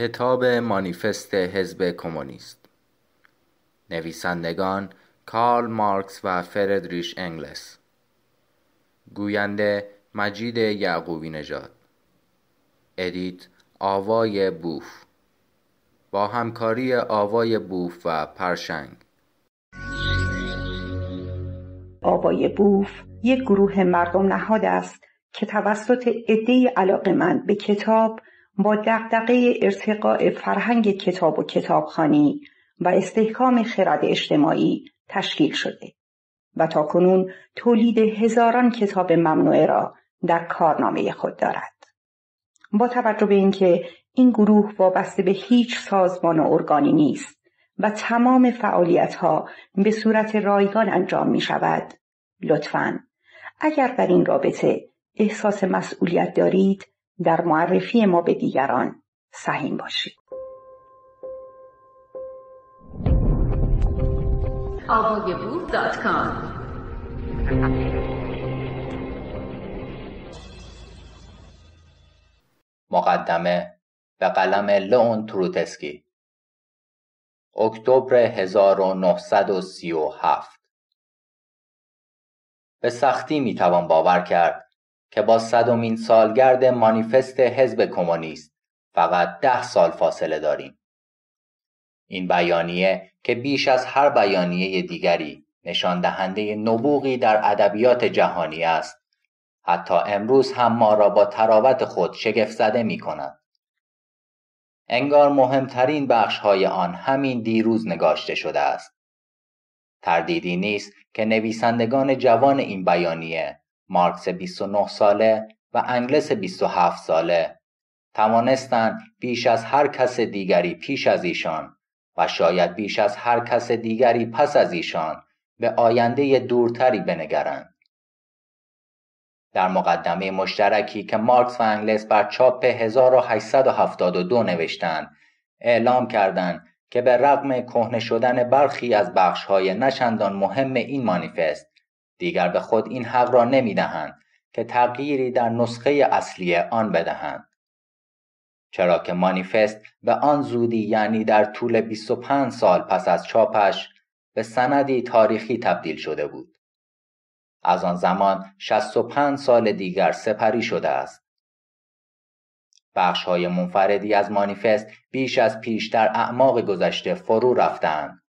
کتاب مانیفست حزب کمونیست نویسندگان کارل مارکس و فردریش انگلس گوینده مجید یعقوبی نژاد ادیت آوای بوف با همکاری آوای بوف و پرشنگ آوای بوف یک گروه مردم نهاد است که توسط عده علاقمند به کتاب با دقدقه ارتقاء فرهنگ کتاب و کتابخانی و استحکام خرد اجتماعی تشکیل شده و تا کنون تولید هزاران کتاب ممنوعه را در کارنامه خود دارد. با توجه به اینکه این گروه وابسته به هیچ سازمان و ارگانی نیست و تمام فعالیت ها به صورت رایگان انجام می شود لطفاً اگر در این رابطه احساس مسئولیت دارید در معرفی ما به دیگران سهیم باشید مقدمه به قلم لئون تروتسکی اکتبر 1937 به سختی میتوان باور کرد که با صدمین سالگرد مانیفست حزب کمونیست فقط ده سال فاصله داریم. این بیانیه که بیش از هر بیانیه دیگری نشان دهنده نبوغی در ادبیات جهانی است حتی امروز هم ما را با تراوت خود شگفت زده می کند. انگار مهمترین بخش های آن همین دیروز نگاشته شده است. تردیدی نیست که نویسندگان جوان این بیانیه مارکس 29 ساله و انگلس 27 ساله توانستند بیش از هر کس دیگری پیش از ایشان و شاید بیش از هر کس دیگری پس از ایشان به آینده دورتری بنگرند در مقدمه مشترکی که مارکس و انگلس بر چاپ 1872 نوشتند اعلام کردند که به رغم کهنه شدن برخی از بخش‌های نچندان مهم این مانیفست دیگر به خود این حق را نمی دهند که تغییری در نسخه اصلی آن بدهند. چرا که مانیفست به آن زودی یعنی در طول 25 سال پس از چاپش به سندی تاریخی تبدیل شده بود. از آن زمان 65 سال دیگر سپری شده است. بخش های منفردی از مانیفست بیش از پیش در اعماق گذشته فرو رفتند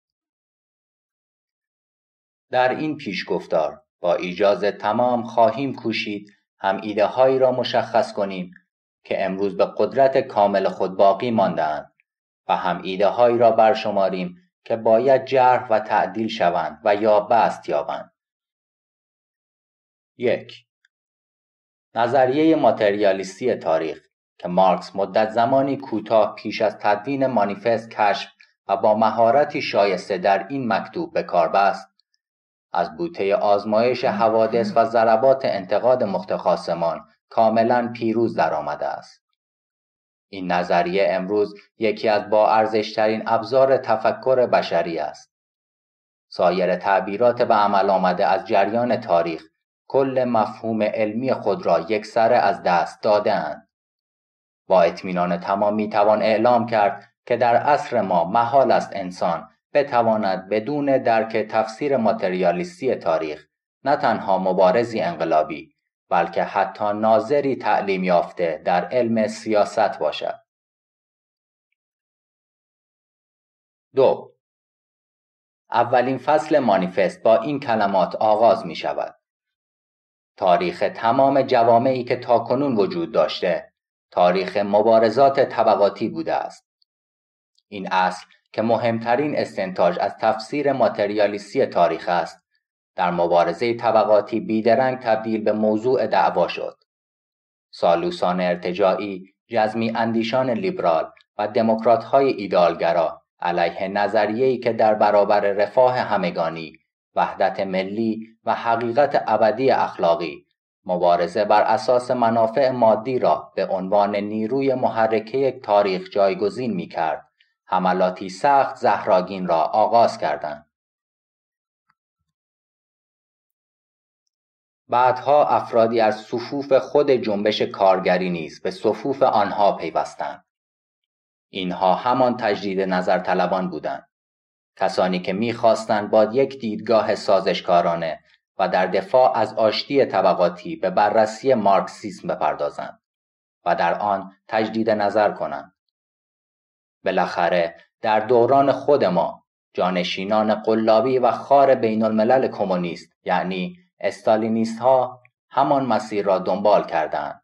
در این پیشگفتار با اجازه تمام خواهیم کوشید هم ایده هایی را مشخص کنیم که امروز به قدرت کامل خود باقی ماندهاند و هم ایده هایی را برشماریم که باید جرح و تعدیل شوند و یا بست یابند. یک نظریه ماتریالیستی تاریخ که مارکس مدت زمانی کوتاه پیش از تدوین مانیفست کشف و با مهارتی شایسته در این مکتوب به کار بست از بوته آزمایش حوادث و ضربات انتقاد مختخاصمان کاملا پیروز درآمده است این نظریه امروز یکی از با ابزار تفکر بشری است سایر تعبیرات به عمل آمده از جریان تاریخ کل مفهوم علمی خود را یک یکسره از دست دادند با اطمینان تمام می توان اعلام کرد که در عصر ما محال است انسان بتواند بدون درک تفسیر ماتریالیستی تاریخ نه تنها مبارزی انقلابی بلکه حتی ناظری تعلیم یافته در علم سیاست باشد. دو اولین فصل مانیفست با این کلمات آغاز می شود. تاریخ تمام جوامعی که تاکنون وجود داشته تاریخ مبارزات طبقاتی بوده است. این اصل که مهمترین استنتاج از تفسیر ماتریالیستی تاریخ است در مبارزه طبقاتی بیدرنگ تبدیل به موضوع دعوا شد سالوسان ارتجاعی جزمی اندیشان لیبرال و دموکراتهای ایدالگرا علیه نظریه‌ای که در برابر رفاه همگانی وحدت ملی و حقیقت ابدی اخلاقی مبارزه بر اساس منافع مادی را به عنوان نیروی محرکه تاریخ جایگزین می حملاتی سخت زهراگین را آغاز کردند. بعدها افرادی از صفوف خود جنبش کارگری نیز به صفوف آنها پیوستند. اینها همان تجدید نظر طلبان بودند. کسانی که میخواستند با یک دیدگاه سازشکارانه و در دفاع از آشتی طبقاتی به بررسی مارکسیسم بپردازند و در آن تجدید نظر کنند. بالاخره در دوران خود ما جانشینان قلابی و خار بین الملل کمونیست یعنی استالینیست ها همان مسیر را دنبال کردند.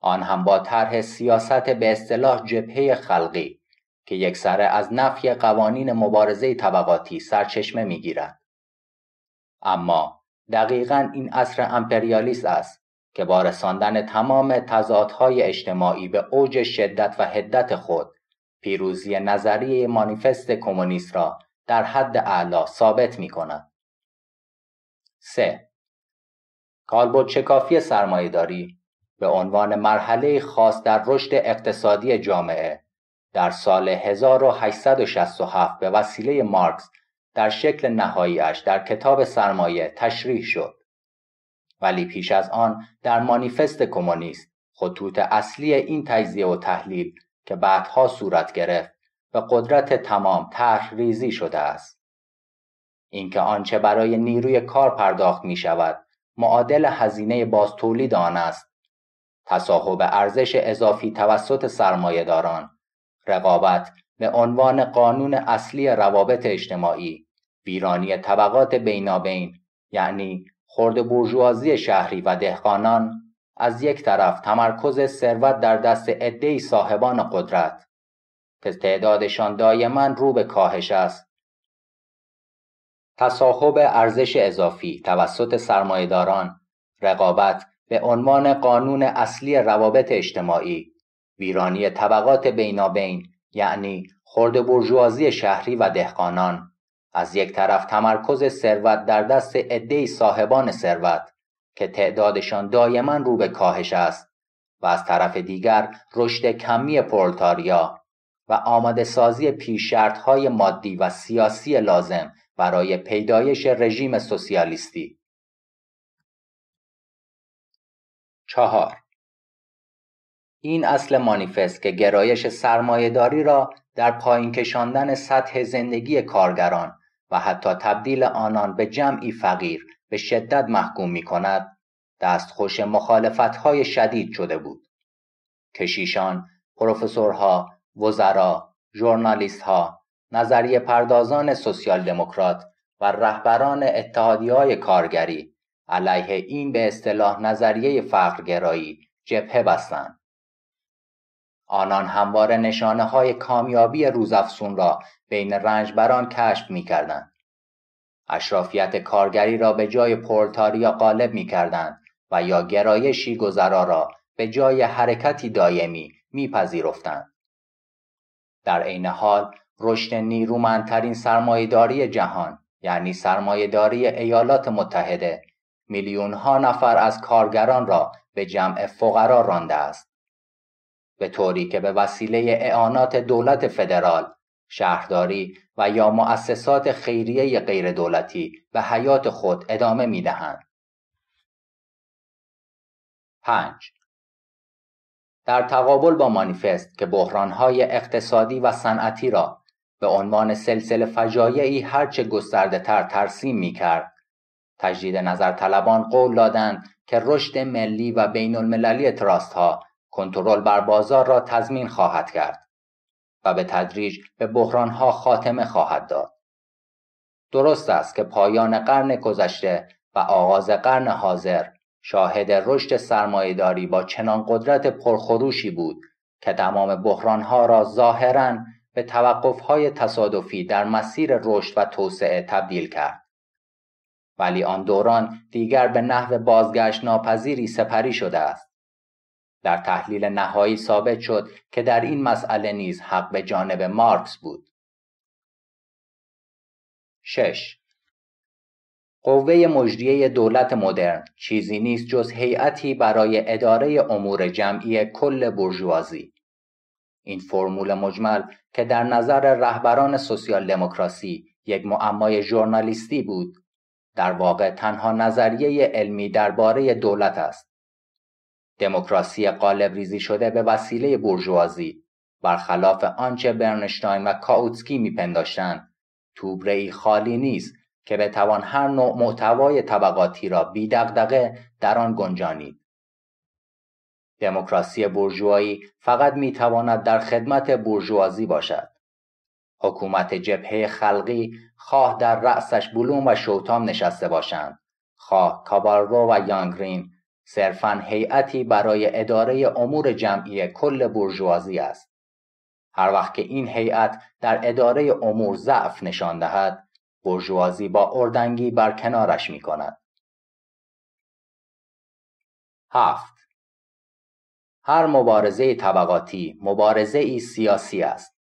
آن هم با طرح سیاست به اصطلاح جبهه خلقی که یک یکسره از نفی قوانین مبارزه طبقاتی سرچشمه میگیرد. اما دقیقا این اصر امپریالیست است که با رساندن تمام تضادهای اجتماعی به اوج شدت و حدت خود پیروزی نظریه مانیفست کمونیست را در حد اعلا ثابت می کند. 3. کالبد شکافی سرمایهداری به عنوان مرحله خاص در رشد اقتصادی جامعه در سال 1867 به وسیله مارکس در شکل نهاییش در کتاب سرمایه تشریح شد ولی پیش از آن در مانیفست کمونیست خطوط اصلی این تجزیه و تحلیل که بعدها صورت گرفت به قدرت تمام طرح ریزی شده است اینکه آنچه برای نیروی کار پرداخت می شود معادل هزینه باز آن است تصاحب ارزش اضافی توسط سرمایه داران رقابت به عنوان قانون اصلی روابط اجتماعی ویرانی طبقات بینابین یعنی خرد برجوازی شهری و دهقانان از یک طرف تمرکز ثروت در دست عده صاحبان قدرت که تعدادشان دایما رو به کاهش است تصاحب ارزش اضافی توسط سرمایهداران رقابت به عنوان قانون اصلی روابط اجتماعی ویرانی طبقات بینابین یعنی خرد برجوازی شهری و دهقانان از یک طرف تمرکز ثروت در دست عدهای صاحبان ثروت که تعدادشان دایما رو به کاهش است و از طرف دیگر رشد کمی پرولتاریا و آماده سازی های مادی و سیاسی لازم برای پیدایش رژیم سوسیالیستی. چهار این اصل مانیفست که گرایش سرمایهداری را در پایین کشاندن سطح زندگی کارگران و حتی تبدیل آنان به جمعی فقیر به شدت محکوم می کند دستخوش های شدید شده بود. کشیشان، پروفسورها، وزرا، ژورنالیستها، نظریه پردازان سوسیال دموکرات و رهبران اتحادی های کارگری علیه این به اصطلاح نظریه فقرگرایی جبهه بستند. آنان همواره نشانه های کامیابی روزافسون را بین رنجبران کشف می کردن. اشرافیت کارگری را به جای یا غالب می کردند و یا گرایشی گذرا را به جای حرکتی دایمی میپذیرفتند. در عین حال رشد نیرومندترین سرمایهداری جهان یعنی سرمایهداری ایالات متحده میلیون ها نفر از کارگران را به جمع فقرا رانده است به طوری که به وسیله اعانات دولت فدرال شهرداری و یا مؤسسات خیریه غیر دولتی به حیات خود ادامه می دهند. 5. در تقابل با مانیفست که بحرانهای اقتصادی و صنعتی را به عنوان سلسله فجایعی هرچه گسترده تر ترسیم می کرد. تجدید نظر طلبان قول دادند که رشد ملی و بین المللی تراست ها کنترل بر بازار را تضمین خواهد کرد. و به تدریج به بحرانها خاتمه خواهد داد. درست است که پایان قرن گذشته و آغاز قرن حاضر شاهد رشد سرمایهداری با چنان قدرت پرخروشی بود که تمام بحرانها را ظاهرا به توقفهای تصادفی در مسیر رشد و توسعه تبدیل کرد. ولی آن دوران دیگر به نحو بازگشت ناپذیری سپری شده است. در تحلیل نهایی ثابت شد که در این مسئله نیز حق به جانب مارکس بود. 6. قوه مجریه دولت مدرن چیزی نیست جز هیئتی برای اداره امور جمعی کل برژوازی. این فرمول مجمل که در نظر رهبران سوسیال دموکراسی یک معمای ژورنالیستی بود، در واقع تنها نظریه علمی درباره دولت است دموکراسی قالب ریزی شده به وسیله برجوازی برخلاف آنچه برنشتاین و کاوتسکی میپنداشتند توبره ای خالی نیست که بتوان هر نوع محتوای طبقاتی را بی در آن گنجانید دموکراسی بورژوایی فقط میتواند در خدمت بورژوازی باشد حکومت جبهه خلقی خواه در رأسش بلوم و شوتام نشسته باشند خواه کابارو و یانگرین صرفا هیئتی برای اداره امور جمعی کل برژوازی است هر وقت که این هیئت در اداره امور ضعف نشان دهد برژوازی با اردنگی بر کنارش می کند. هفت هر مبارزه طبقاتی مبارزه ای سیاسی است.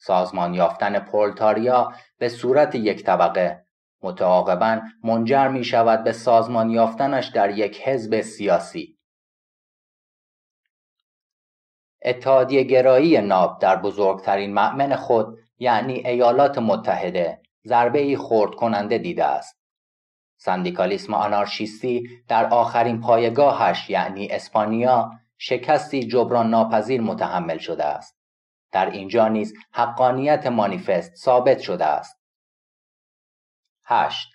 سازمان یافتن پرولتاریا به صورت یک طبقه متعاقبا منجر می شود به سازمان یافتنش در یک حزب سیاسی اتحادیه گرایی ناب در بزرگترین معمن خود یعنی ایالات متحده ضربه ای خورد کننده دیده است سندیکالیسم آنارشیستی در آخرین پایگاهش یعنی اسپانیا شکستی جبران ناپذیر متحمل شده است در اینجا نیز حقانیت مانیفست ثابت شده است 8.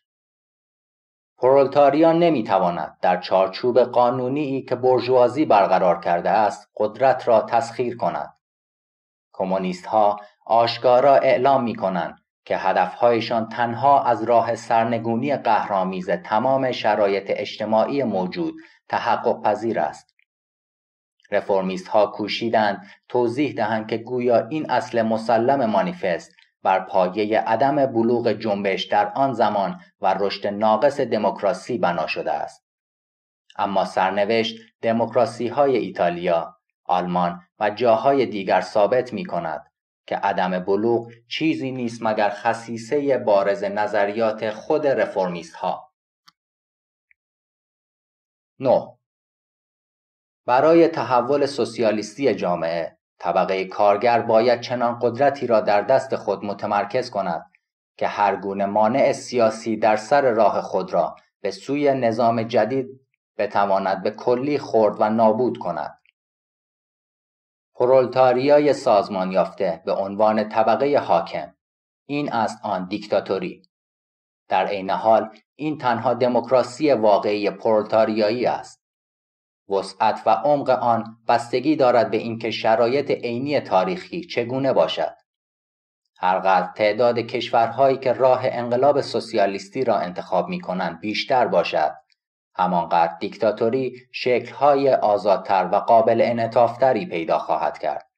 پرولتاریا نمیتواند در چارچوب قانونی که برژوازی برقرار کرده است قدرت را تسخیر کند کمونیست ها آشکارا اعلام می کنند که هدفهایشان تنها از راه سرنگونی قهرامیز تمام شرایط اجتماعی موجود تحقق پذیر است. رفرمیست ها کوشیدند توضیح دهند که گویا این اصل مسلم مانیفست بر پایه عدم بلوغ جنبش در آن زمان و رشد ناقص دموکراسی بنا شده است اما سرنوشت دموکراسی های ایتالیا آلمان و جاهای دیگر ثابت می کند که عدم بلوغ چیزی نیست مگر خصیصه بارز نظریات خود رفرمیست ها. برای تحول سوسیالیستی جامعه طبقه کارگر باید چنان قدرتی را در دست خود متمرکز کند که هر گونه مانع سیاسی در سر راه خود را به سوی نظام جدید بتواند به کلی خورد و نابود کند. پرولتاریای سازمان یافته به عنوان طبقه حاکم این است آن دیکتاتوری در عین حال این تنها دموکراسی واقعی پرولتاریایی است وسعت و عمق آن بستگی دارد به اینکه شرایط عینی تاریخی چگونه باشد هرقدر تعداد کشورهایی که راه انقلاب سوسیالیستی را انتخاب می کنند بیشتر باشد همانقدر دیکتاتوری شکلهای آزادتر و قابل انعطافتری پیدا خواهد کرد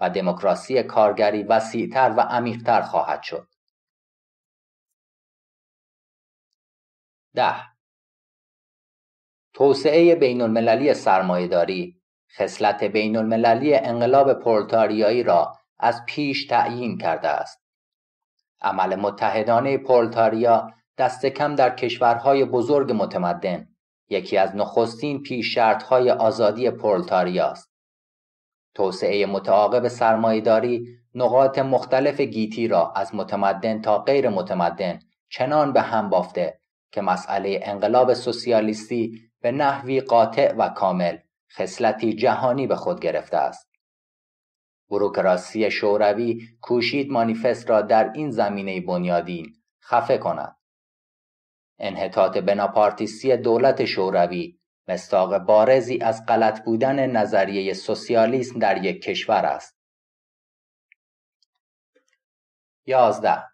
و دموکراسی کارگری وسیعتر و عمیقتر خواهد شد ده توسعه بین المللی داری، خصلت بین المللی انقلاب پرولتاریایی را از پیش تعیین کرده است. عمل متحدانه پرولتاریا دست کم در کشورهای بزرگ متمدن یکی از نخستین پیش شرطهای آزادی پرولتاریا است. توسعه متعاقب سرمایهداری نقاط مختلف گیتی را از متمدن تا غیر متمدن چنان به هم بافته که مسئله انقلاب سوسیالیستی به نحوی قاطع و کامل خصلتی جهانی به خود گرفته است بروکراسی شوروی کوشید مانیفست را در این زمینه بنیادین خفه کند انحطاط بناپارتیسی دولت شوروی مستاق بارزی از غلط بودن نظریه سوسیالیسم در یک کشور است 11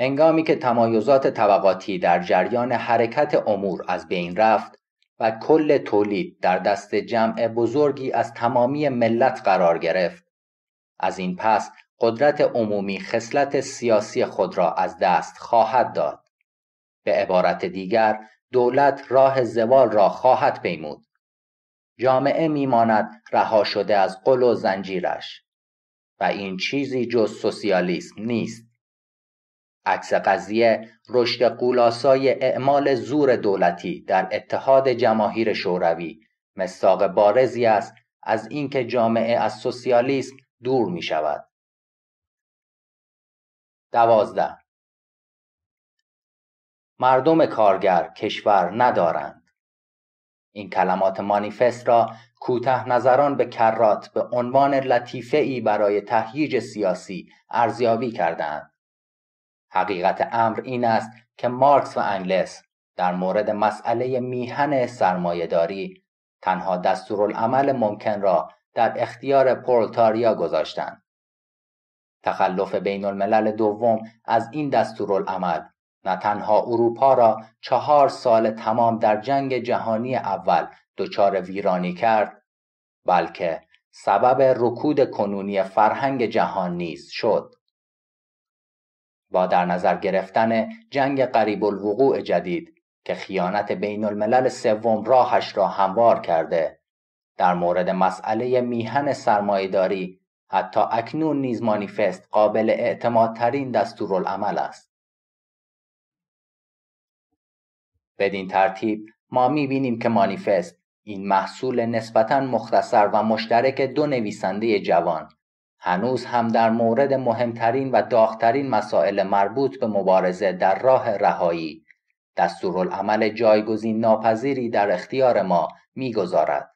هنگامی که تمایزات طبقاتی در جریان حرکت امور از بین رفت و کل تولید در دست جمع بزرگی از تمامی ملت قرار گرفت از این پس قدرت عمومی خصلت سیاسی خود را از دست خواهد داد به عبارت دیگر دولت راه زوال را خواهد پیمود جامعه میماند رها شده از قل و زنجیرش و این چیزی جز سوسیالیسم نیست عکس قضیه رشد قولاسای اعمال زور دولتی در اتحاد جماهیر شوروی مساق بارزی است از اینکه جامعه از سوسیالیسم دور می شود. دوازده مردم کارگر کشور ندارند این کلمات مانیفست را کوته نظران به کرات به عنوان لطیفه ای برای تهییج سیاسی ارزیابی کردند حقیقت امر این است که مارکس و انگلس در مورد مسئله میهن سرمایهداری تنها دستورالعمل ممکن را در اختیار پرولتاریا گذاشتند. تخلف بین الملل دوم از این دستورالعمل نه تنها اروپا را چهار سال تمام در جنگ جهانی اول دچار ویرانی کرد بلکه سبب رکود کنونی فرهنگ جهان نیز شد با در نظر گرفتن جنگ قریب الوقوع جدید که خیانت بین الملل سوم راهش را هموار کرده در مورد مسئله میهن سرمایهداری حتی اکنون نیز مانیفست قابل اعتمادترین دستورالعمل است بدین ترتیب ما میبینیم که مانیفست این محصول نسبتا مختصر و مشترک دو نویسنده جوان هنوز هم در مورد مهمترین و داغترین مسائل مربوط به مبارزه در راه رهایی دستورالعمل جایگزین ناپذیری در اختیار ما میگذارد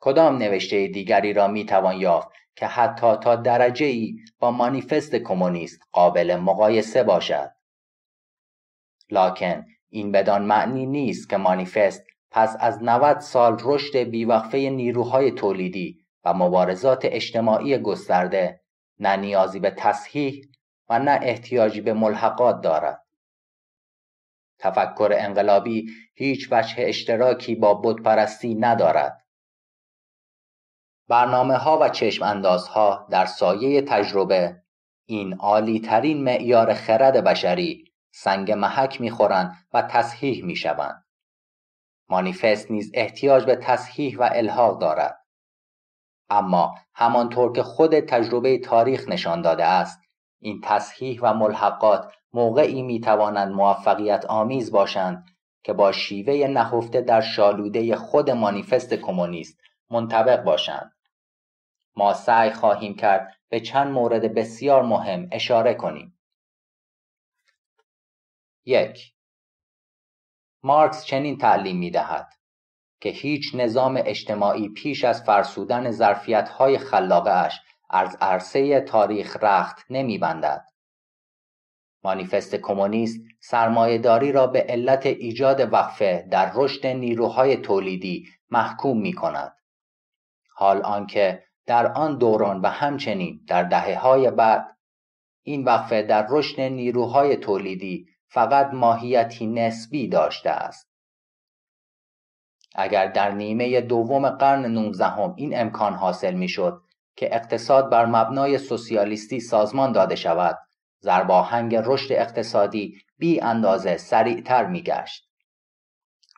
کدام نوشته دیگری را می توان یافت که حتی تا درجه ای با مانیفست کمونیست قابل مقایسه باشد لاکن این بدان معنی نیست که مانیفست پس از 90 سال رشد بیوقفه نیروهای تولیدی و مبارزات اجتماعی گسترده نه نیازی به تصحیح و نه احتیاجی به ملحقات دارد. تفکر انقلابی هیچ وجه اشتراکی با بتپرستی ندارد. برنامه ها و چشم اندازها در سایه تجربه این عالی ترین معیار خرد بشری سنگ محک میخورند و تصحیح شوند مانیفست نیز احتیاج به تصحیح و الحاق دارد. اما همانطور که خود تجربه تاریخ نشان داده است این تصحیح و ملحقات موقعی می توانند موفقیت آمیز باشند که با شیوه نهفته در شالوده خود مانیفست کمونیست منطبق باشند ما سعی خواهیم کرد به چند مورد بسیار مهم اشاره کنیم یک مارکس چنین تعلیم می دهد که هیچ نظام اجتماعی پیش از فرسودن ظرفیت‌های اش از عرصه تاریخ رخت نمی‌بندد. مانیفست کمونیست سرمایهداری را به علت ایجاد وقفه در رشد نیروهای تولیدی محکوم می کند. حال آنکه در آن دوران و همچنین در دهه های بعد این وقفه در رشد نیروهای تولیدی فقط ماهیتی نسبی داشته است. اگر در نیمه دوم قرن 19 این امکان حاصل میشد که اقتصاد بر مبنای سوسیالیستی سازمان داده شود زرباهنگ رشد اقتصادی بی اندازه سریعتر گشت.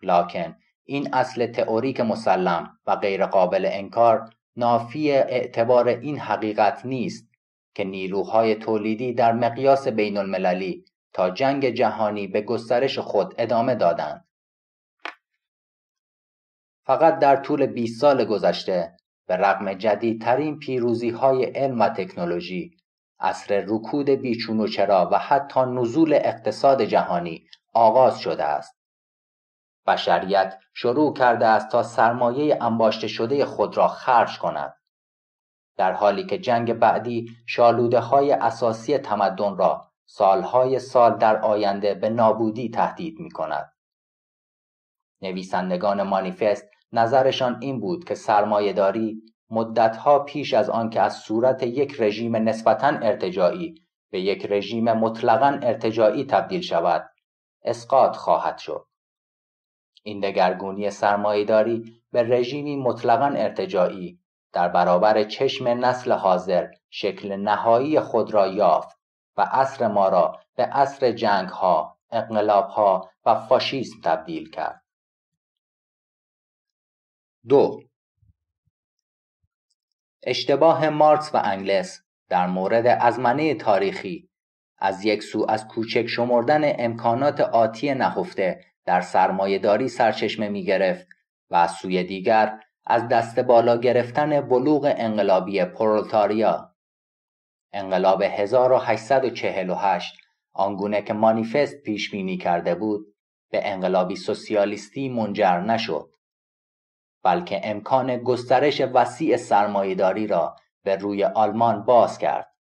لکن این اصل تئوریک مسلم و غیرقابل انکار نافی اعتبار این حقیقت نیست که نیروهای تولیدی در مقیاس بین المللی تا جنگ جهانی به گسترش خود ادامه دادند فقط در طول 20 سال گذشته به رغم جدیدترین پیروزی های علم و تکنولوژی اصر رکود بیچون و چرا و حتی نزول اقتصاد جهانی آغاز شده است بشریت شروع کرده است تا سرمایه انباشته شده خود را خرج کند در حالی که جنگ بعدی شالوده های اساسی تمدن را سالهای سال در آینده به نابودی تهدید می کند. نویسندگان مانیفست نظرشان این بود که سرمایهداری مدتها پیش از آنکه از صورت یک رژیم نسبتا ارتجاعی به یک رژیم مطلقا ارتجاعی تبدیل شود اسقاط خواهد شد این دگرگونی داری به رژیمی مطلقا ارتجاعی در برابر چشم نسل حاضر شکل نهایی خود را یافت و عصر ما را به عصر جنگ ها، ها و فاشیسم تبدیل کرد. دو اشتباه مارکس و انگلس در مورد ازمنه تاریخی از یک سو از کوچک شمردن امکانات آتی نهفته در سرمایهداری سرچشمه می گرفت و از سوی دیگر از دست بالا گرفتن بلوغ انقلابی پرولتاریا انقلاب 1848 آنگونه که مانیفست پیش کرده بود به انقلابی سوسیالیستی منجر نشد بلکه امکان گسترش وسیع سرمایهداری را به روی آلمان باز کرد.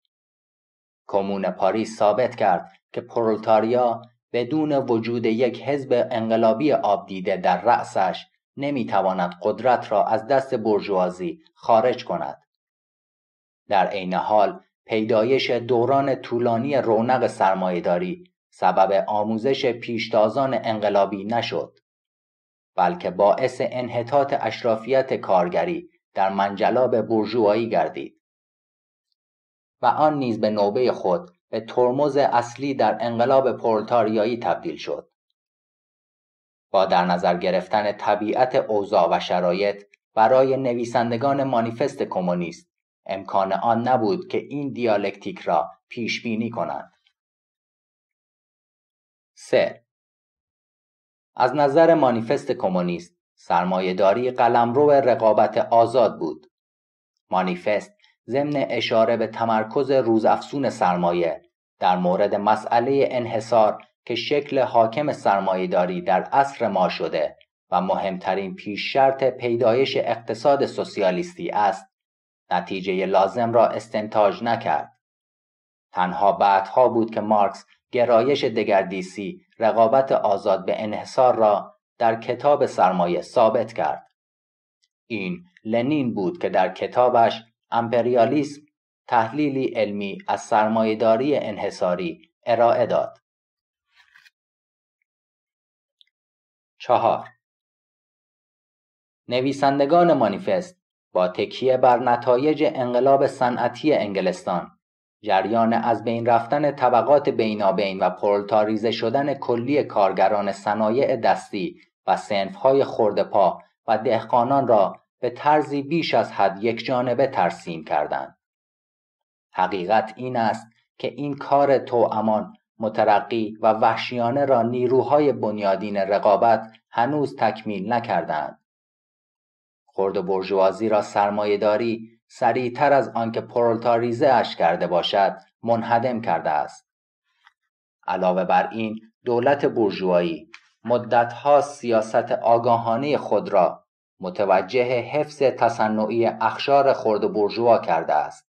کمون پاریس ثابت کرد که پرولتاریا بدون وجود یک حزب انقلابی آبدیده در رأسش نمیتواند قدرت را از دست برجوازی خارج کند. در عین حال پیدایش دوران طولانی رونق سرمایهداری سبب آموزش پیشتازان انقلابی نشد. بلکه باعث انحطاط اشرافیت کارگری در منجلاب بورژوایی گردید و آن نیز به نوبه خود به ترمز اصلی در انقلاب پرولتاریایی تبدیل شد با در نظر گرفتن طبیعت اوضاع و شرایط برای نویسندگان مانیفست کمونیست امکان آن نبود که این دیالکتیک را پیش بینی کنند 3. از نظر مانیفست کمونیست سرمایهداری قلمرو رقابت آزاد بود مانیفست ضمن اشاره به تمرکز روزافزون سرمایه در مورد مسئله انحصار که شکل حاکم سرمایهداری در عصر ما شده و مهمترین پیش شرط پیدایش اقتصاد سوسیالیستی است نتیجه لازم را استنتاج نکرد تنها بعدها بود که مارکس گرایش دگردیسی رقابت آزاد به انحصار را در کتاب سرمایه ثابت کرد این لنین بود که در کتابش امپریالیسم تحلیلی علمی از سرمایهداری انحصاری ارائه داد چهار نویسندگان مانیفست با تکیه بر نتایج انقلاب صنعتی انگلستان جریان از بین رفتن طبقات بینابین و پرولتاریزه شدن کلی کارگران صنایع دستی و سنفهای خردپا و دهقانان را به طرزی بیش از حد یک جانبه ترسیم کردند. حقیقت این است که این کار امان، مترقی و وحشیانه را نیروهای بنیادین رقابت هنوز تکمیل نکردند. خرد برجوازی را سرمایهداری سریعتر از آنکه پرولتاریزه اش کرده باشد منهدم کرده است علاوه بر این دولت بورژوایی مدتها سیاست آگاهانه خود را متوجه حفظ تصنعی اخشار خرد بورژوا کرده است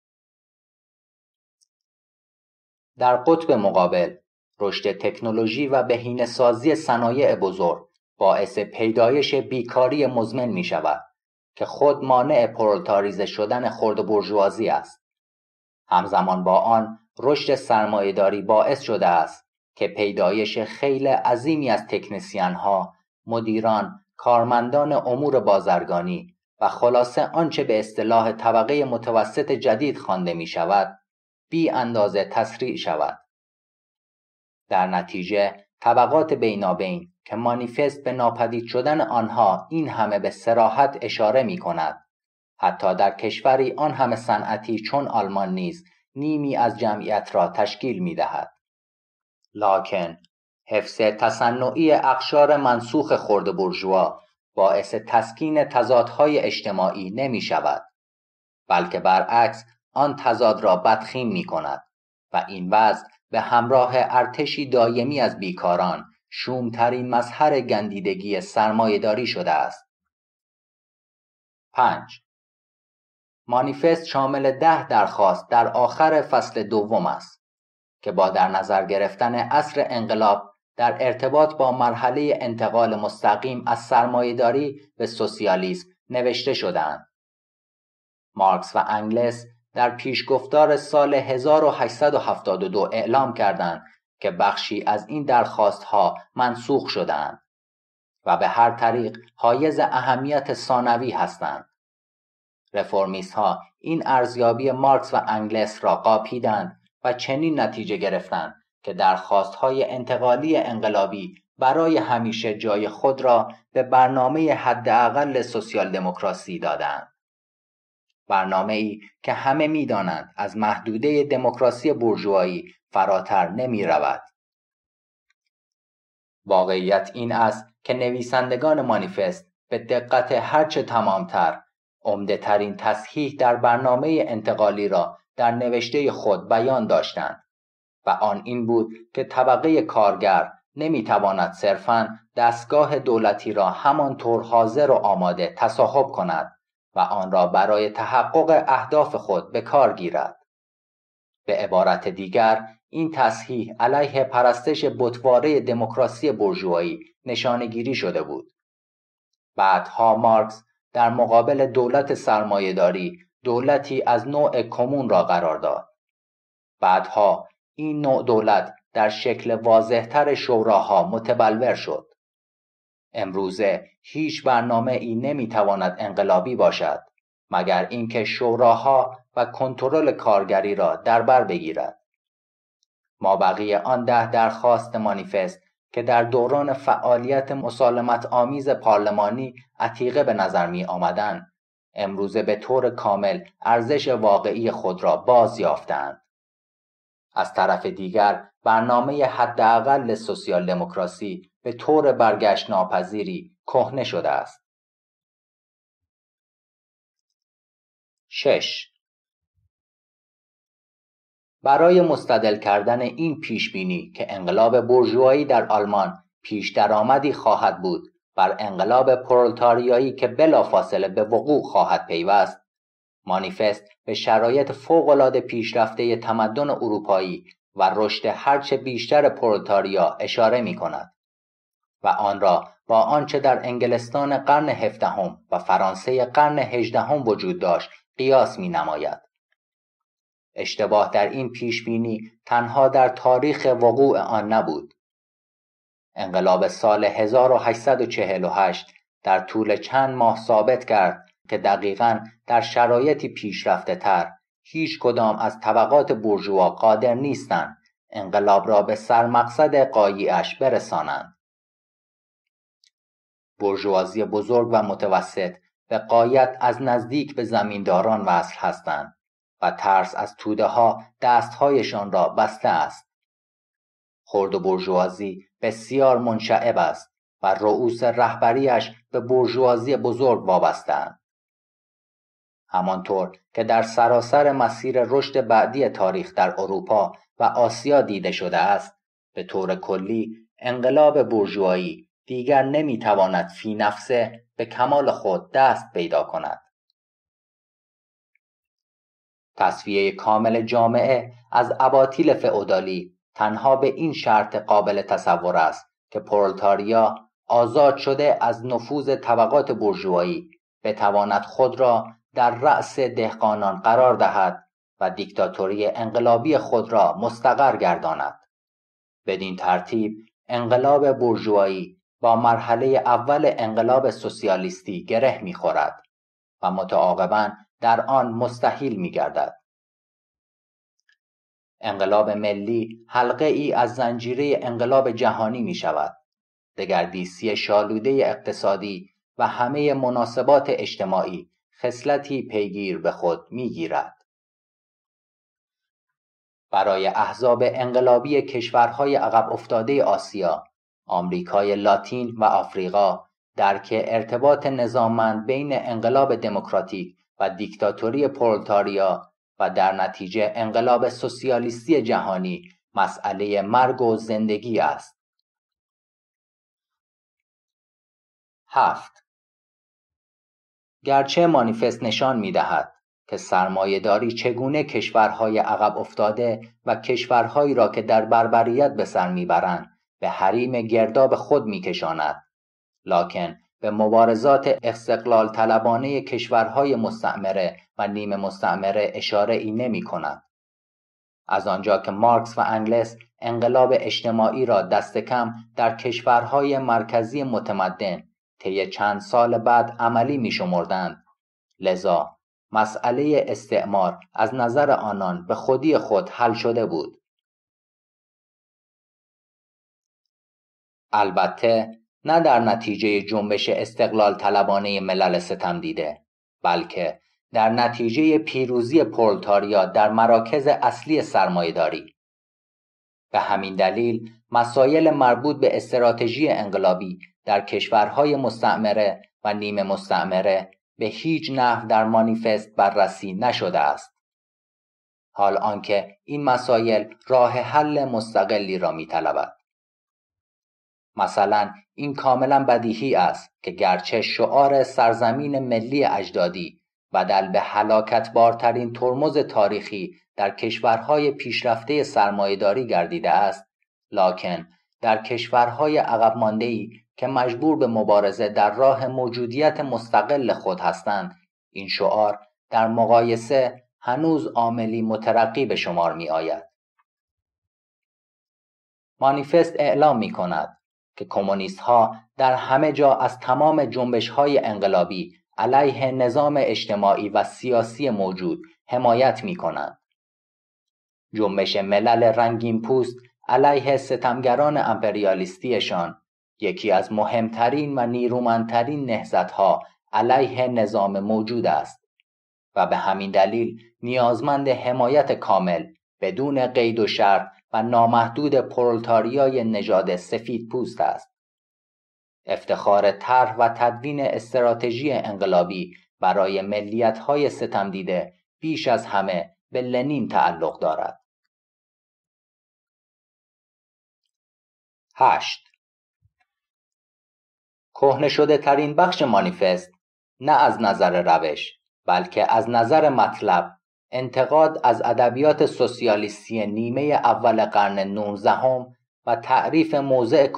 در قطب مقابل رشد تکنولوژی و بهینه سازی صنایع بزرگ باعث پیدایش بیکاری مزمن می شود که خود مانع پرولتاریزه شدن خرد برجوازی است همزمان با آن رشد سرمایهداری باعث شده است که پیدایش خیلی عظیمی از تکنسیان ها، مدیران، کارمندان امور بازرگانی و خلاصه آنچه به اصطلاح طبقه متوسط جدید خوانده می شود بی اندازه تسریع شود. در نتیجه طبقات بینابین که مانیفست به ناپدید شدن آنها این همه به سراحت اشاره می کند. حتی در کشوری آن همه صنعتی چون آلمان نیز نیمی از جمعیت را تشکیل می دهد. لاکن حفظ تصنعی اقشار منسوخ خرد برجوا باعث تسکین تضادهای اجتماعی نمی شود بلکه برعکس آن تضاد را بدخیم می کند و این وضع به همراه ارتشی دایمی از بیکاران شومترین مظهر گندیدگی سرمایهداری شده است. 5. مانیفست شامل ده درخواست در آخر فصل دوم است که با در نظر گرفتن اصر انقلاب در ارتباط با مرحله انتقال مستقیم از سرمایهداری به سوسیالیسم نوشته شدهاند. مارکس و انگلس در پیشگفتار سال 1872 اعلام کردند که بخشی از این درخواست ها منسوخ شدند و به هر طریق حایز اهمیت ثانوی هستند. رفرمیست ها این ارزیابی مارکس و انگلس را قاپیدند و چنین نتیجه گرفتند که درخواست های انتقالی انقلابی برای همیشه جای خود را به برنامه حداقل سوسیال دموکراسی دادند. برنامه ای که همه میدانند از محدوده دموکراسی بورژوایی فراتر نمی رود. واقعیت این است که نویسندگان مانیفست به دقت هرچه تمامتر عمده ترین تصحیح در برنامه انتقالی را در نوشته خود بیان داشتند و آن این بود که طبقه کارگر تواند صرفا دستگاه دولتی را همانطور حاضر و آماده تصاحب کند و آن را برای تحقق اهداف خود به کار گیرد. به عبارت دیگر این تصحیح علیه پرستش بتواره دموکراسی برجوهایی نشانگیری شده بود بعدها مارکس در مقابل دولت سرمایهداری دولتی از نوع کمون را قرار داد بعدها این نوع دولت در شکل واضحتر شوراها متبلور شد امروزه هیچ برنامه ای نمیتواند انقلابی باشد مگر اینکه شوراها و کنترل کارگری را در بر بگیرد بقیه آن ده درخواست مانیفست که در دوران فعالیت مسالمت آمیز پارلمانی عتیقه به نظر می آمدن. امروزه به طور کامل ارزش واقعی خود را باز یافتند. از طرف دیگر برنامه حداقل سوسیال دموکراسی به طور برگشت ناپذیری کهنه شده است. 6. برای مستدل کردن این پیش بینی که انقلاب بورژوایی در آلمان پیش درآمدی خواهد بود بر انقلاب پرولتاریایی که بلافاصله به وقوع خواهد پیوست مانیفست به شرایط فوقالعاده پیشرفته تمدن اروپایی و رشد هرچه بیشتر پرولتاریا اشاره می کند و آن را با آنچه در انگلستان قرن هفدهم و فرانسه قرن هجدهم وجود داشت قیاس می نماید. اشتباه در این پیش بینی تنها در تاریخ وقوع آن نبود انقلاب سال 1848 در طول چند ماه ثابت کرد که دقیقا در شرایطی پیشرفته تر هیچ کدام از طبقات بورژوا قادر نیستند انقلاب را به سرمقصد قاییاش برسانند برجوازی بزرگ و متوسط به قایت از نزدیک به زمینداران وصل هستند و ترس از توده ها دستهایشان را بسته است. خرد و برژوازی بسیار منشعب است و رؤوس رهبریش به برژوازی بزرگ وابستهاند. همانطور که در سراسر مسیر رشد بعدی تاریخ در اروپا و آسیا دیده شده است به طور کلی انقلاب بورژوایی دیگر نمیتواند فی نفسه به کمال خود دست پیدا کند تصفیه کامل جامعه از اباطیل فئودالی تنها به این شرط قابل تصور است که پرولتاریا آزاد شده از نفوذ طبقات به بتواند خود را در رأس دهقانان قرار دهد و دیکتاتوری انقلابی خود را مستقر گرداند بدین ترتیب انقلاب بورژوایی با مرحله اول انقلاب سوسیالیستی گره میخورد و متعاقبا در آن مستحیل می گردد. انقلاب ملی حلقه ای از زنجیره انقلاب جهانی می شود. دگردیسی شالوده اقتصادی و همه مناسبات اجتماعی خصلتی پیگیر به خود می گیرد. برای احزاب انقلابی کشورهای عقب افتاده آسیا، آمریکای لاتین و آفریقا در که ارتباط نظاممند بین انقلاب دموکراتیک و دیکتاتوری پرولتاریا و در نتیجه انقلاب سوسیالیستی جهانی مسئله مرگ و زندگی است. هفت گرچه مانیفست نشان می دهد که سرمایهداری چگونه کشورهای عقب افتاده و کشورهایی را که در بربریت به سر میبرند به حریم گرداب خود میکشاند لاکن به مبارزات استقلال طلبانه کشورهای مستعمره و نیمه مستعمره اشاره ای نمی کند. از آنجا که مارکس و انگلس انقلاب اجتماعی را دست کم در کشورهای مرکزی متمدن طی چند سال بعد عملی می شمردند. لذا مسئله استعمار از نظر آنان به خودی خود حل شده بود. البته نه در نتیجه جنبش استقلال طلبانه ملل ستم دیده بلکه در نتیجه پیروزی پرولتاریا در مراکز اصلی داری به همین دلیل مسایل مربوط به استراتژی انقلابی در کشورهای مستعمره و نیمه مستعمره به هیچ نحو در مانیفست بررسی نشده است حال آنکه این مسایل راه حل مستقلی را طلبد مثلا این کاملا بدیهی است که گرچه شعار سرزمین ملی اجدادی بدل به حلاکت بارترین ترمز تاریخی در کشورهای پیشرفته سرمایهداری گردیده است لاکن در کشورهای عقب که مجبور به مبارزه در راه موجودیت مستقل خود هستند این شعار در مقایسه هنوز عاملی مترقی به شمار می آید. مانیفست اعلام می کند که کمونیست ها در همه جا از تمام جنبش های انقلابی علیه نظام اجتماعی و سیاسی موجود حمایت می کنند. جنبش ملل رنگین پوست علیه ستمگران امپریالیستیشان یکی از مهمترین و نیرومندترین ها علیه نظام موجود است و به همین دلیل نیازمند حمایت کامل بدون قید و شرط و نامحدود پرولتاریای نژاد سفید پوست است. افتخار طرح و تدوین استراتژی انقلابی برای ملیت‌های ستم دیده بیش از همه به لنین تعلق دارد. 8. کهنه شده ترین بخش مانیفست نه از نظر روش بلکه از نظر مطلب انتقاد از ادبیات سوسیالیستی نیمه اول قرن نوزدهم و تعریف موضع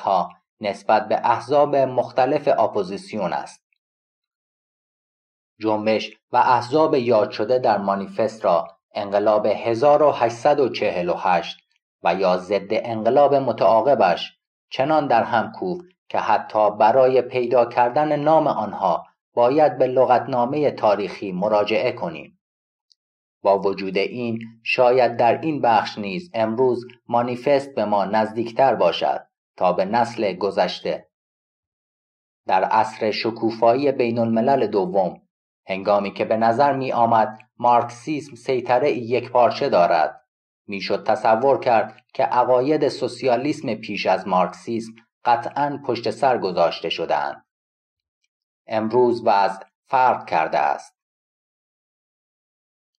ها نسبت به احزاب مختلف اپوزیسیون است. جنبش و احزاب یاد شده در مانیفست را انقلاب 1848 و یا ضد انقلاب متعاقبش چنان در هم که حتی برای پیدا کردن نام آنها باید به لغتنامه تاریخی مراجعه کنیم. با وجود این شاید در این بخش نیز امروز مانیفست به ما نزدیکتر باشد تا به نسل گذشته در عصر شکوفایی بین الملل دوم هنگامی که به نظر می آمد مارکسیسم سیطره یک پارچه دارد میشد تصور کرد که عقاید سوسیالیسم پیش از مارکسیسم قطعا پشت سر گذاشته شدهاند امروز وضع فرق کرده است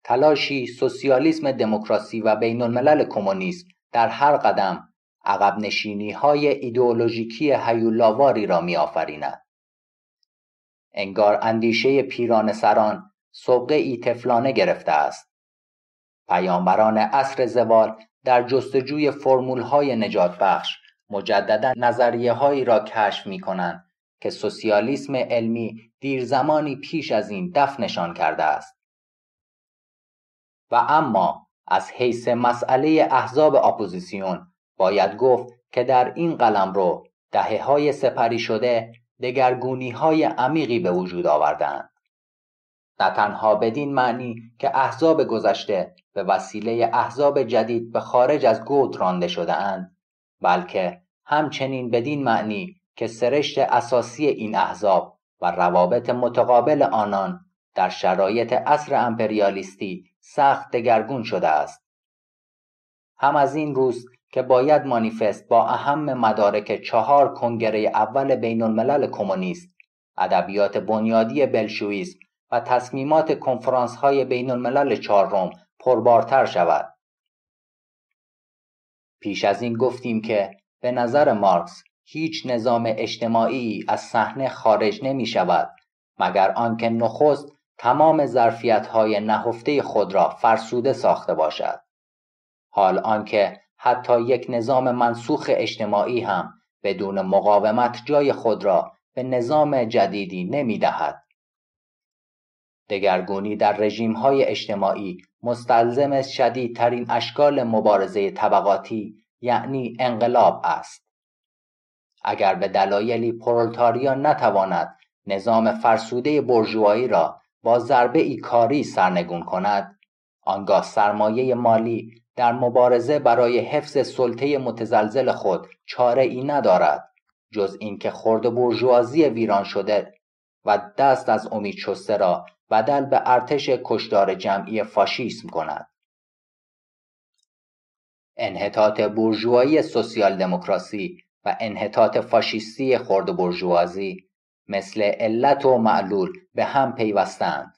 تلاشی سوسیالیسم دموکراسی و بین الملل کمونیسم در هر قدم عقب نشینی های ایدئولوژیکی هیولاواری را می آفریند. انگار اندیشه پیران سران سبقه ای تفلانه گرفته است. پیامبران عصر زوال در جستجوی فرمول های نجات بخش مجددا نظریه هایی را کشف می کنند که سوسیالیسم علمی دیر زمانی پیش از این دفنشان کرده است. و اما از حیث مسئله احزاب اپوزیسیون باید گفت که در این قلم رو دهه های سپری شده دگرگونی های عمیقی به وجود آوردند. نه تنها بدین معنی که احزاب گذشته به وسیله احزاب جدید به خارج از گود رانده شده اند بلکه همچنین بدین معنی که سرشت اساسی این احزاب و روابط متقابل آنان در شرایط اصر امپریالیستی سخت دگرگون شده است هم از این روز که باید مانیفست با اهم مدارک چهار کنگره اول بین الملل کمونیست ادبیات بنیادی بلشویسم و تصمیمات کنفرانس های بین الملل چهارم پربارتر شود پیش از این گفتیم که به نظر مارکس هیچ نظام اجتماعی از صحنه خارج نمی شود مگر آنکه نخست تمام های نهفته خود را فرسوده ساخته باشد حال آنکه حتی یک نظام منسوخ اجتماعی هم بدون مقاومت جای خود را به نظام جدیدی نمی دهد. دگرگونی در رژیم های اجتماعی مستلزم شدیدترین اشکال مبارزه طبقاتی یعنی انقلاب است. اگر به دلایلی پرولتاریا نتواند نظام فرسوده برژوایی را با ضربه ای کاری سرنگون کند آنگاه سرمایه مالی در مبارزه برای حفظ سلطه متزلزل خود چاره ای ندارد جز اینکه خرد برژوازی ویران شده و دست از امید شسته را بدل به ارتش کشدار جمعی فاشیسم کند انحطاط بورژوایی سوسیال دموکراسی و انحطاط فاشیستی خرد برجوازی مثل علت و معلول به هم پیوستند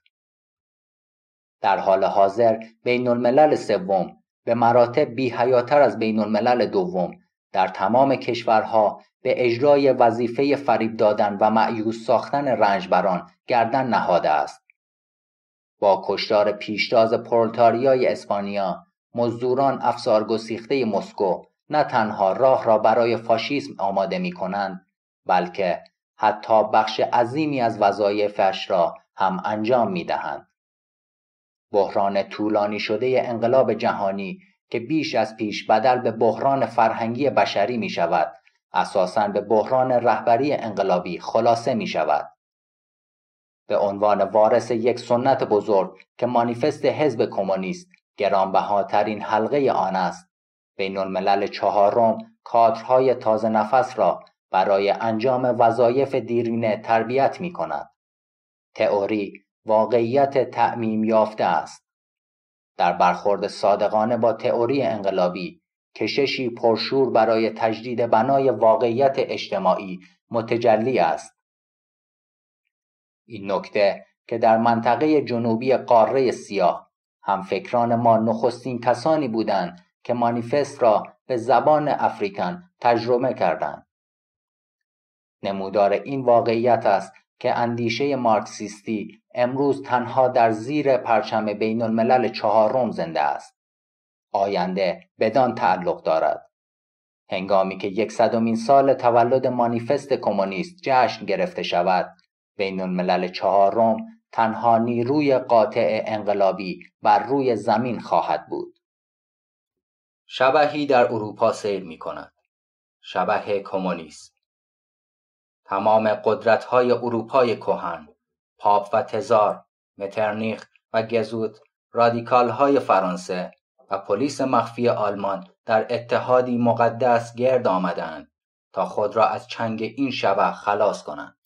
در حال حاضر بین الملل سوم به مراتب بی حیاتر از بین الملل دوم در تمام کشورها به اجرای وظیفه فریب دادن و معیوس ساختن رنجبران گردن نهاده است. با کشتار پیشتاز پرولتاریای اسپانیا، مزدوران افسارگسیخته مسکو نه تنها راه را برای فاشیسم آماده می کنند، بلکه حتی بخش عظیمی از وظایفش را هم انجام می دهند. بحران طولانی شده انقلاب جهانی که بیش از پیش بدل به بحران فرهنگی بشری می شود اساساً به بحران رهبری انقلابی خلاصه می شود. به عنوان وارث یک سنت بزرگ که مانیفست حزب کمونیست گرانبهاترین حلقه آن است بین الملل چهارم کادرهای تازه نفس را برای انجام وظایف دیرینه تربیت می کند. تئوری واقعیت تعمیم یافته است. در برخورد صادقانه با تئوری انقلابی کششی پرشور برای تجدید بنای واقعیت اجتماعی متجلی است. این نکته که در منطقه جنوبی قاره سیاه هم فکران ما نخستین کسانی بودند که مانیفست را به زبان افریکن تجربه کردند. نمودار این واقعیت است که اندیشه مارکسیستی امروز تنها در زیر پرچم بین الملل چهارم زنده است. آینده بدان تعلق دارد. هنگامی که صدومین سال تولد مانیفست کمونیست جشن گرفته شود، بین الملل چهارم تنها نیروی قاطع انقلابی بر روی زمین خواهد بود. شبهی در اروپا سیر می کند. شبه کمونیست تمام های اروپای کهن پاپ و تزار مترنیخ و گزوت رادیکال های فرانسه و پلیس مخفی آلمان در اتحادی مقدس گرد آمدند تا خود را از چنگ این شبه خلاص کنند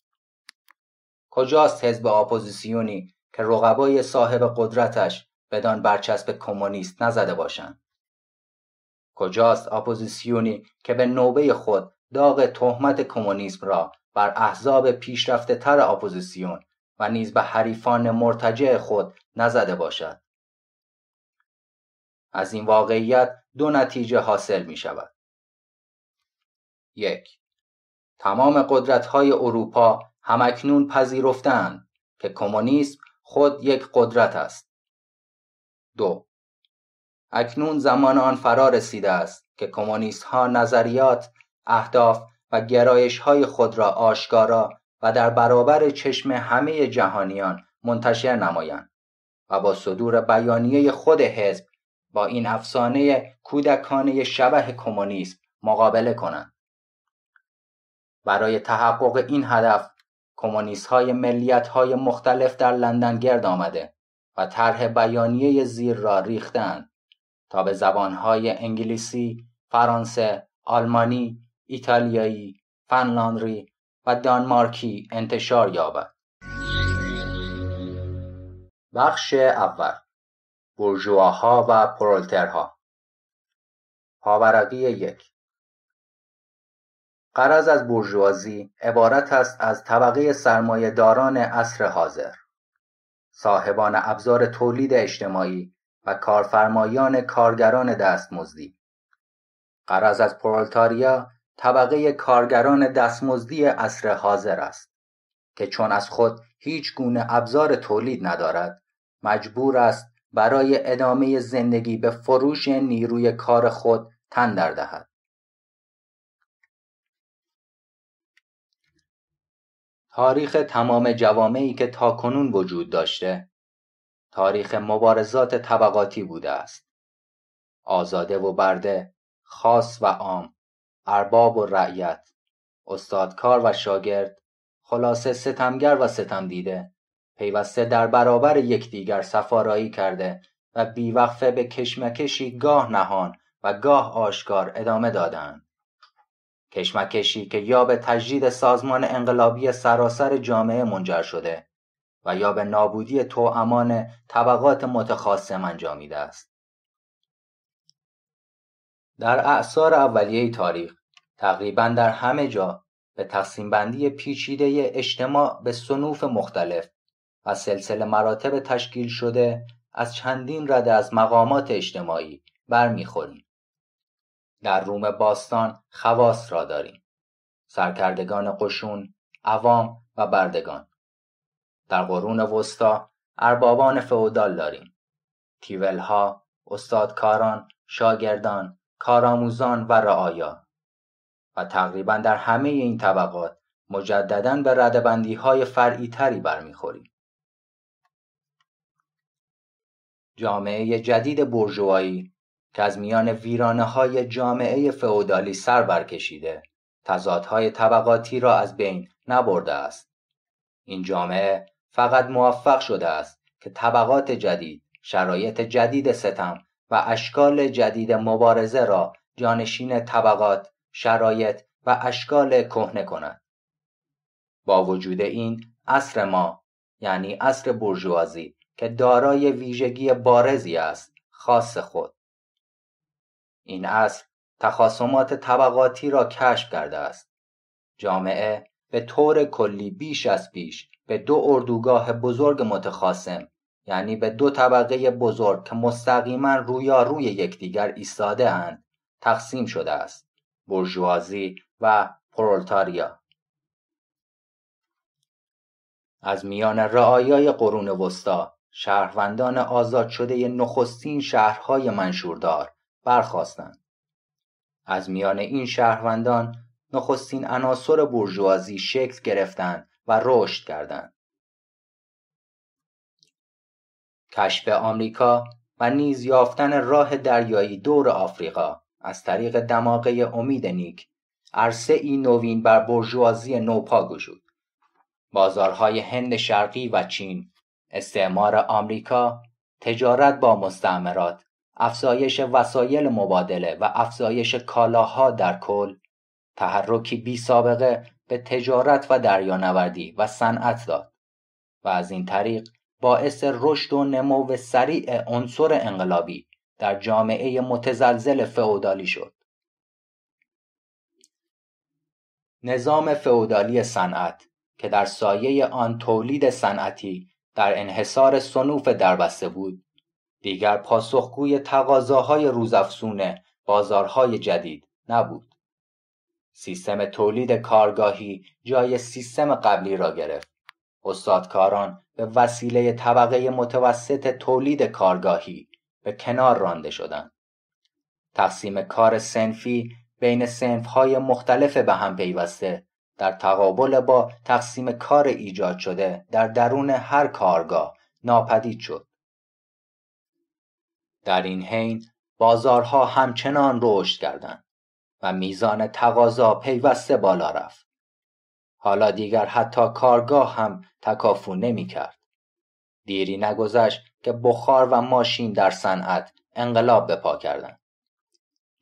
کجاست حزب اپوزیسیونی که رقبای صاحب قدرتش بدان برچسب کمونیست نزده باشند کجاست اپوزیسیونی که به نوبه خود داغ تهمت کمونیسم را بر احزاب پیشرفته تر اپوزیسیون و نیز به حریفان مرتجع خود نزده باشد. از این واقعیت دو نتیجه حاصل می شود. یک تمام قدرت های اروپا همکنون پذیرفتند که کمونیسم خود یک قدرت است. دو اکنون زمان آن فرا رسیده است که کمونیست ها نظریات اهداف و گرایش های خود را آشکارا و در برابر چشم همه جهانیان منتشر نمایند و با صدور بیانیه خود حزب با این افسانه کودکانه شبه کمونیسم مقابله کنند برای تحقق این هدف کمونیست های ملیت های مختلف در لندن گرد آمده و طرح بیانیه زیر را ریختند تا به زبان های انگلیسی، فرانسه، آلمانی ایتالیایی، فنلاندری و دانمارکی انتشار یابد. بخش اول ها و پرولترها پاورقی یک قرض از برجوازی عبارت است از طبقه سرمایه داران عصر حاضر صاحبان ابزار تولید اجتماعی و کارفرمایان کارگران دستمزدی قرض از پرولتاریا طبقه کارگران دستمزدی عصر حاضر است که چون از خود هیچ گونه ابزار تولید ندارد مجبور است برای ادامه زندگی به فروش نیروی کار خود تن در دهد تاریخ تمام جوامعی که تاکنون وجود داشته تاریخ مبارزات طبقاتی بوده است آزاده و برده خاص و عام ارباب و رعیت استادکار و شاگرد خلاصه ستمگر و ستم دیده پیوسته در برابر یکدیگر سفارایی کرده و بیوقفه به کشمکشی گاه نهان و گاه آشکار ادامه دادند کشمکشی که یا به تجدید سازمان انقلابی سراسر جامعه منجر شده و یا به نابودی امان طبقات متخاصم انجامیده است در اعثار اولیه تاریخ تقریبا در همه جا به تقسیم بندی پیچیده اجتماع به سنوف مختلف و سلسله مراتب تشکیل شده از چندین رده از مقامات اجتماعی برمیخوریم. در روم باستان خواص را داریم. سرکردگان قشون، عوام و بردگان. در قرون وسطا اربابان فئودال داریم. تیولها، استادکاران، شاگردان، کارآموزان و رعایا و تقریبا در همه این طبقات مجددا به ردبندی های فرعی تری برمیخوریم. جامعه جدید برجوایی که از میان ویرانه های جامعه فئودالی سر برکشیده تضادهای طبقاتی را از بین نبرده است. این جامعه فقط موفق شده است که طبقات جدید شرایط جدید ستم و اشکال جدید مبارزه را جانشین طبقات، شرایط و اشکال کهنه کند. با وجود این عصر ما یعنی عصر برجوازی که دارای ویژگی بارزی است خاص خود این عصر تخاصمات طبقاتی را کشف کرده است جامعه به طور کلی بیش از پیش به دو اردوگاه بزرگ متخاصم یعنی به دو طبقه بزرگ که مستقیما روی یکدیگر ایستاده اند تقسیم شده است برژوازی و پرولتاریا از میان رعایای قرون وسطا شهروندان آزاد شده نخستین شهرهای منشوردار برخواستند از میان این شهروندان نخستین عناصر بورژوازی شکل گرفتند و رشد کردند کشف آمریکا و نیز یافتن راه دریایی دور آفریقا از طریق دماغه امید نیک عرصه ای نوین بر برجوازی نوپا گشود بازارهای هند شرقی و چین استعمار آمریکا تجارت با مستعمرات افزایش وسایل مبادله و افزایش کالاها در کل تحرکی بی سابقه به تجارت و دریانوردی و صنعت داد و از این طریق باعث رشد و نمو سریع عنصر انقلابی در جامعه متزلزل فئودالی شد. نظام فئودالی صنعت که در سایه آن تولید صنعتی در انحصار صنوف دربسته بود دیگر پاسخگوی تقاضاهای روزافزون بازارهای جدید نبود سیستم تولید کارگاهی جای سیستم قبلی را گرفت استادکاران به وسیله طبقه متوسط تولید کارگاهی به کنار رانده شدند. تقسیم کار سنفی بین سنفهای مختلف به هم پیوسته در تقابل با تقسیم کار ایجاد شده در درون هر کارگاه ناپدید شد. در این حین بازارها همچنان رشد کردند و میزان تقاضا پیوسته بالا رفت. حالا دیگر حتی کارگاه هم تکافو نمی کرد. دیری نگذشت که بخار و ماشین در صنعت انقلاب به پا کردند.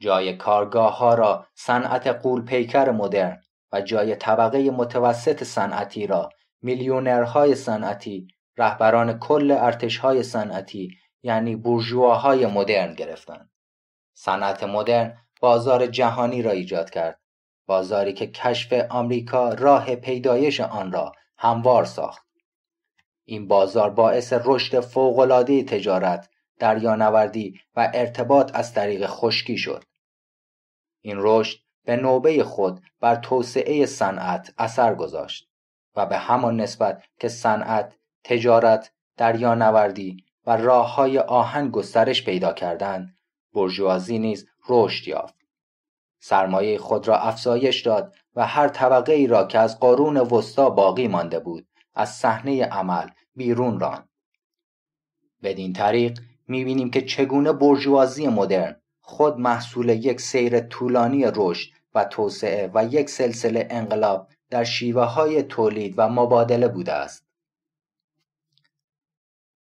جای کارگاه ها را صنعت قول پیکر مدرن و جای طبقه متوسط صنعتی را میلیونرهای صنعتی رهبران کل ارتشهای صنعتی یعنی بورژواهای مدرن گرفتند. صنعت مدرن بازار جهانی را ایجاد کرد بازاری که کشف آمریکا راه پیدایش آن را هموار ساخت این بازار باعث رشد فوقالعاده تجارت دریانوردی و ارتباط از طریق خشکی شد این رشد به نوبه خود بر توسعه صنعت اثر گذاشت و به همان نسبت که صنعت تجارت دریانوردی و راه های آهن گسترش پیدا کردند برژوازی نیز رشد یافت سرمایه خود را افزایش داد و هر طبقه ای را که از قارون وسطا باقی مانده بود از صحنه عمل بیرون راند بدین طریق میبینیم که چگونه برژوازی مدرن خود محصول یک سیر طولانی رشد و توسعه و یک سلسله انقلاب در شیوه های تولید و مبادله بوده است.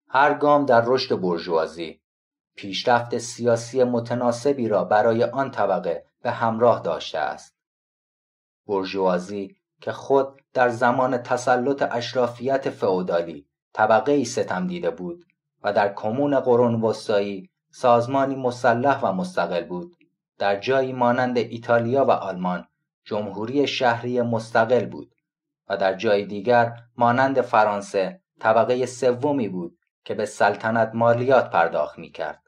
هر گام در رشد برژوازی پیشرفت سیاسی متناسبی را برای آن طبقه به همراه داشته است بورژوازی که خود در زمان تسلط اشرافیت فعودالی طبقه ای ستم دیده بود و در کمون قرون وسطایی سازمانی مسلح و مستقل بود در جایی مانند ایتالیا و آلمان جمهوری شهری مستقل بود و در جای دیگر مانند فرانسه طبقه سومی بود که به سلطنت مالیات پرداخت می کرد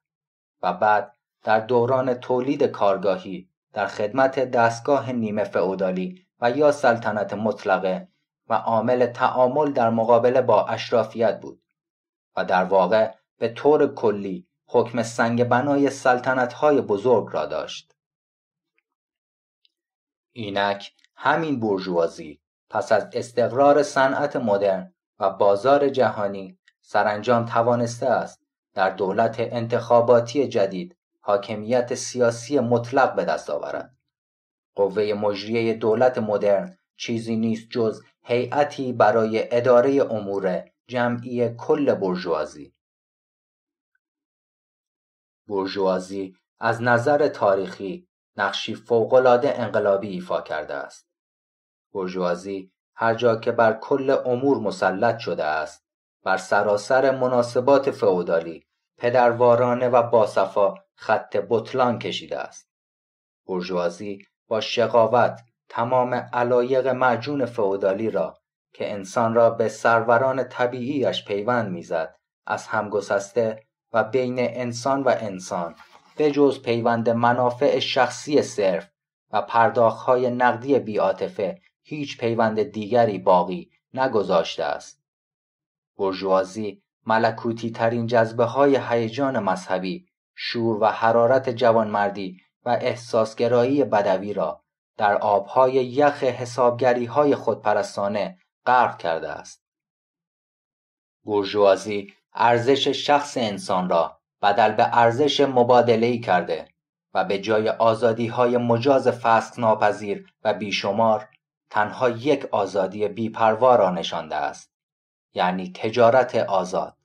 و بعد در دوران تولید کارگاهی در خدمت دستگاه نیمه فعودالی و یا سلطنت مطلقه و عامل تعامل در مقابله با اشرافیت بود و در واقع به طور کلی حکم سنگ بنای سلطنت های بزرگ را داشت. اینک همین برجوازی پس از استقرار صنعت مدرن و بازار جهانی سرانجام توانسته است در دولت انتخاباتی جدید حاکمیت سیاسی مطلق به دست آورد قوه مجریه دولت مدرن چیزی نیست جز هیئتی برای اداره امور جمعی کل برژوازی برژوازی از نظر تاریخی نقشی فوقالعاده انقلابی ایفا کرده است برژوازی هر جا که بر کل امور مسلط شده است بر سراسر مناسبات فئودالی پدروارانه و باصفا خط بطلان کشیده است برجوازی با شقاوت تمام علایق معجون فعودالی را که انسان را به سروران طبیعیش پیوند میزد از هم گسسته و بین انسان و انسان به جز پیوند منافع شخصی صرف و پرداختهای نقدی بیاتفه هیچ پیوند دیگری باقی نگذاشته است. برجوازی ملکوتی ترین جذبه های هیجان مذهبی شور و حرارت جوانمردی و احساسگرایی بدوی را در آبهای یخ حسابگری های خودپرستانه غرق کرده است. بورژوازی ارزش شخص انسان را بدل به ارزش ای کرده و به جای آزادی های مجاز فسق ناپذیر و بیشمار تنها یک آزادی بیپروا را نشانده است یعنی تجارت آزاد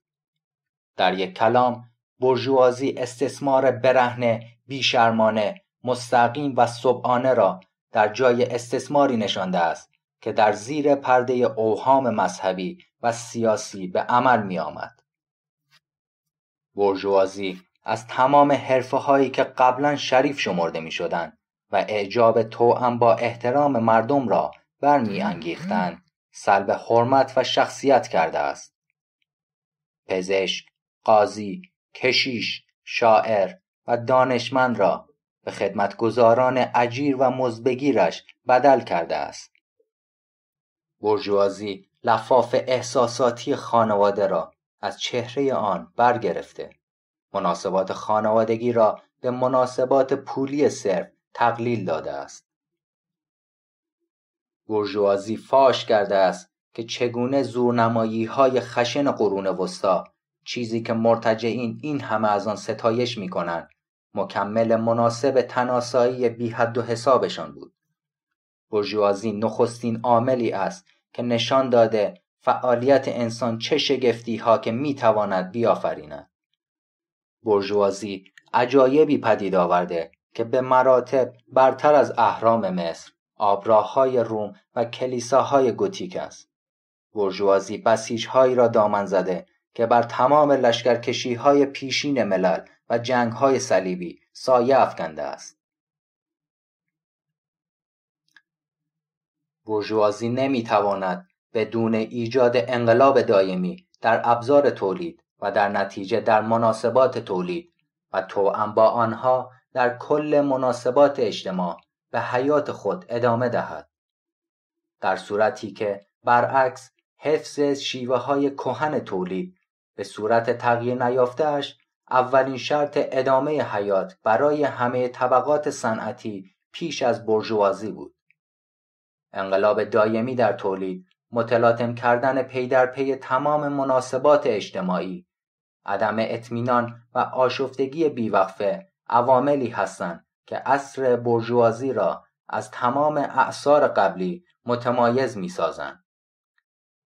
در یک کلام برژوازی استثمار برهنه بیشرمانه مستقیم و صبحانه را در جای استثماری نشانده است که در زیر پرده اوهام مذهبی و سیاسی به عمل می آمد. برجوازی از تمام حرفه هایی که قبلا شریف شمرده می شدن و اعجاب هم با احترام مردم را برمی انگیختن سلب حرمت و شخصیت کرده است. پزشک، قاضی، کشیش، شاعر و دانشمند را به خدمتگزاران اجیر و مزبگیرش بدل کرده است. برجوازی لفاف احساساتی خانواده را از چهره آن برگرفته. مناسبات خانوادگی را به مناسبات پولی صرف تقلیل داده است. برجوازی فاش کرده است که چگونه زورنمایی های خشن قرون وسطا چیزی که مرتجعین این همه از آن ستایش میکنند مکمل مناسب تناسایی بی حد و حسابشان بود برژوازی نخستین عاملی است که نشان داده فعالیت انسان چه شگفتی ها که میتواند بیافریند برژوازی عجایبی پدید آورده که به مراتب برتر از اهرام مصر آبراههای روم و کلیساهای گوتیک است برژوازی بسیج هایی را دامن زده که بر تمام لشکرکشی های پیشین ملل و جنگ های صلیبی سایه افکنده است. بورژوازی نمیتواند بدون ایجاد انقلاب دایمی در ابزار تولید و در نتیجه در مناسبات تولید و توأم با آنها در کل مناسبات اجتماع به حیات خود ادامه دهد در صورتی که برعکس حفظ شیوه های کهن تولید به صورت تغییر نیافتهاش اولین شرط ادامه حیات برای همه طبقات صنعتی پیش از برژوازی بود. انقلاب دایمی در تولید متلاطم کردن پی در پی تمام مناسبات اجتماعی عدم اطمینان و آشفتگی بیوقفه عواملی هستند که اصر برژوازی را از تمام اعثار قبلی متمایز می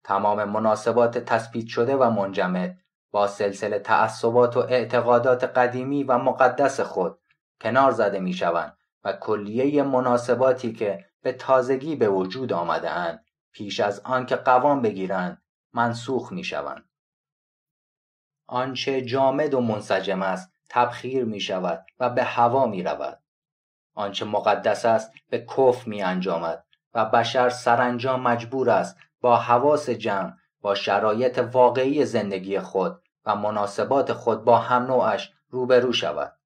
تمام مناسبات تثبیت شده و منجمد با سلسله تعصبات و اعتقادات قدیمی و مقدس خود کنار زده می شوند و کلیه مناسباتی که به تازگی به وجود آمده پیش از آنکه قوام بگیرند منسوخ می شوند. آنچه جامد و منسجم است تبخیر می شود و به هوا می رود. آنچه مقدس است به کف می انجامد و بشر سرانجام مجبور است با حواس جمع با شرایط واقعی زندگی خود و مناسبات خود با هم نوعش روبرو شود.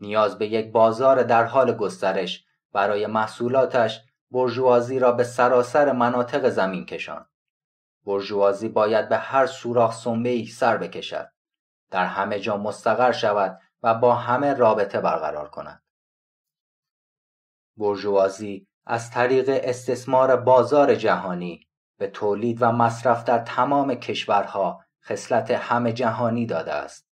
نیاز به یک بازار در حال گسترش برای محصولاتش برژوازی را به سراسر مناطق زمین کشاند. برژوازی باید به هر سوراخ ای سر بکشد. در همه جا مستقر شود و با همه رابطه برقرار کند. برجوازی از طریق استثمار بازار جهانی به تولید و مصرف در تمام کشورها خصلت همه جهانی داده است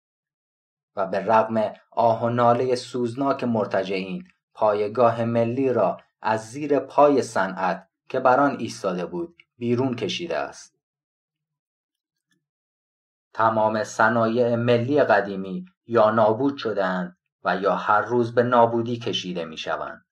و به رغم آه و ناله سوزناک مرتجعین پایگاه ملی را از زیر پای صنعت که بر آن ایستاده بود بیرون کشیده است تمام صنایع ملی قدیمی یا نابود شدند و یا هر روز به نابودی کشیده می شوند.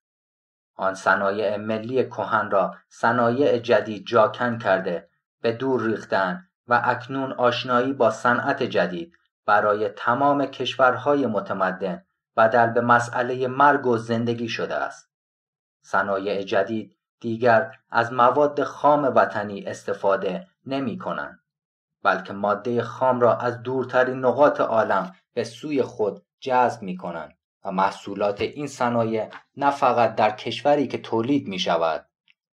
آن صنایع ملی کهن را صنایع جدید جاکن کرده به دور ریختن و اکنون آشنایی با صنعت جدید برای تمام کشورهای متمدن بدل به مسئله مرگ و زندگی شده است صنایع جدید دیگر از مواد خام وطنی استفاده نمی کنند بلکه ماده خام را از دورترین نقاط عالم به سوی خود جذب می کنند و محصولات این صنایع نه فقط در کشوری که تولید می شود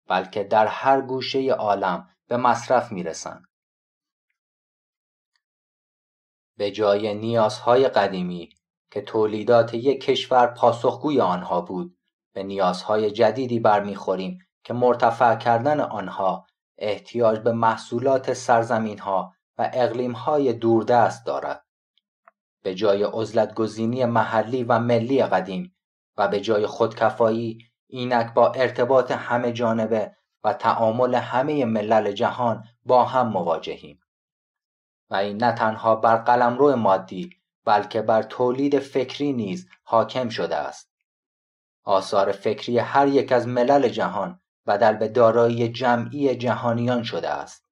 بلکه در هر گوشه عالم به مصرف می رسند. به جای نیازهای قدیمی که تولیدات یک کشور پاسخگوی آنها بود به نیازهای جدیدی برمیخوریم که مرتفع کردن آنها احتیاج به محصولات سرزمینها و اقلیمهای دوردست دارد. به جای گزینی محلی و ملی قدیم و به جای خودکفایی اینک با ارتباط همه جانبه و تعامل همه ملل جهان با هم مواجهیم و این نه تنها بر قلمرو مادی بلکه بر تولید فکری نیز حاکم شده است آثار فکری هر یک از ملل جهان بدل به دارایی جمعی جهانیان شده است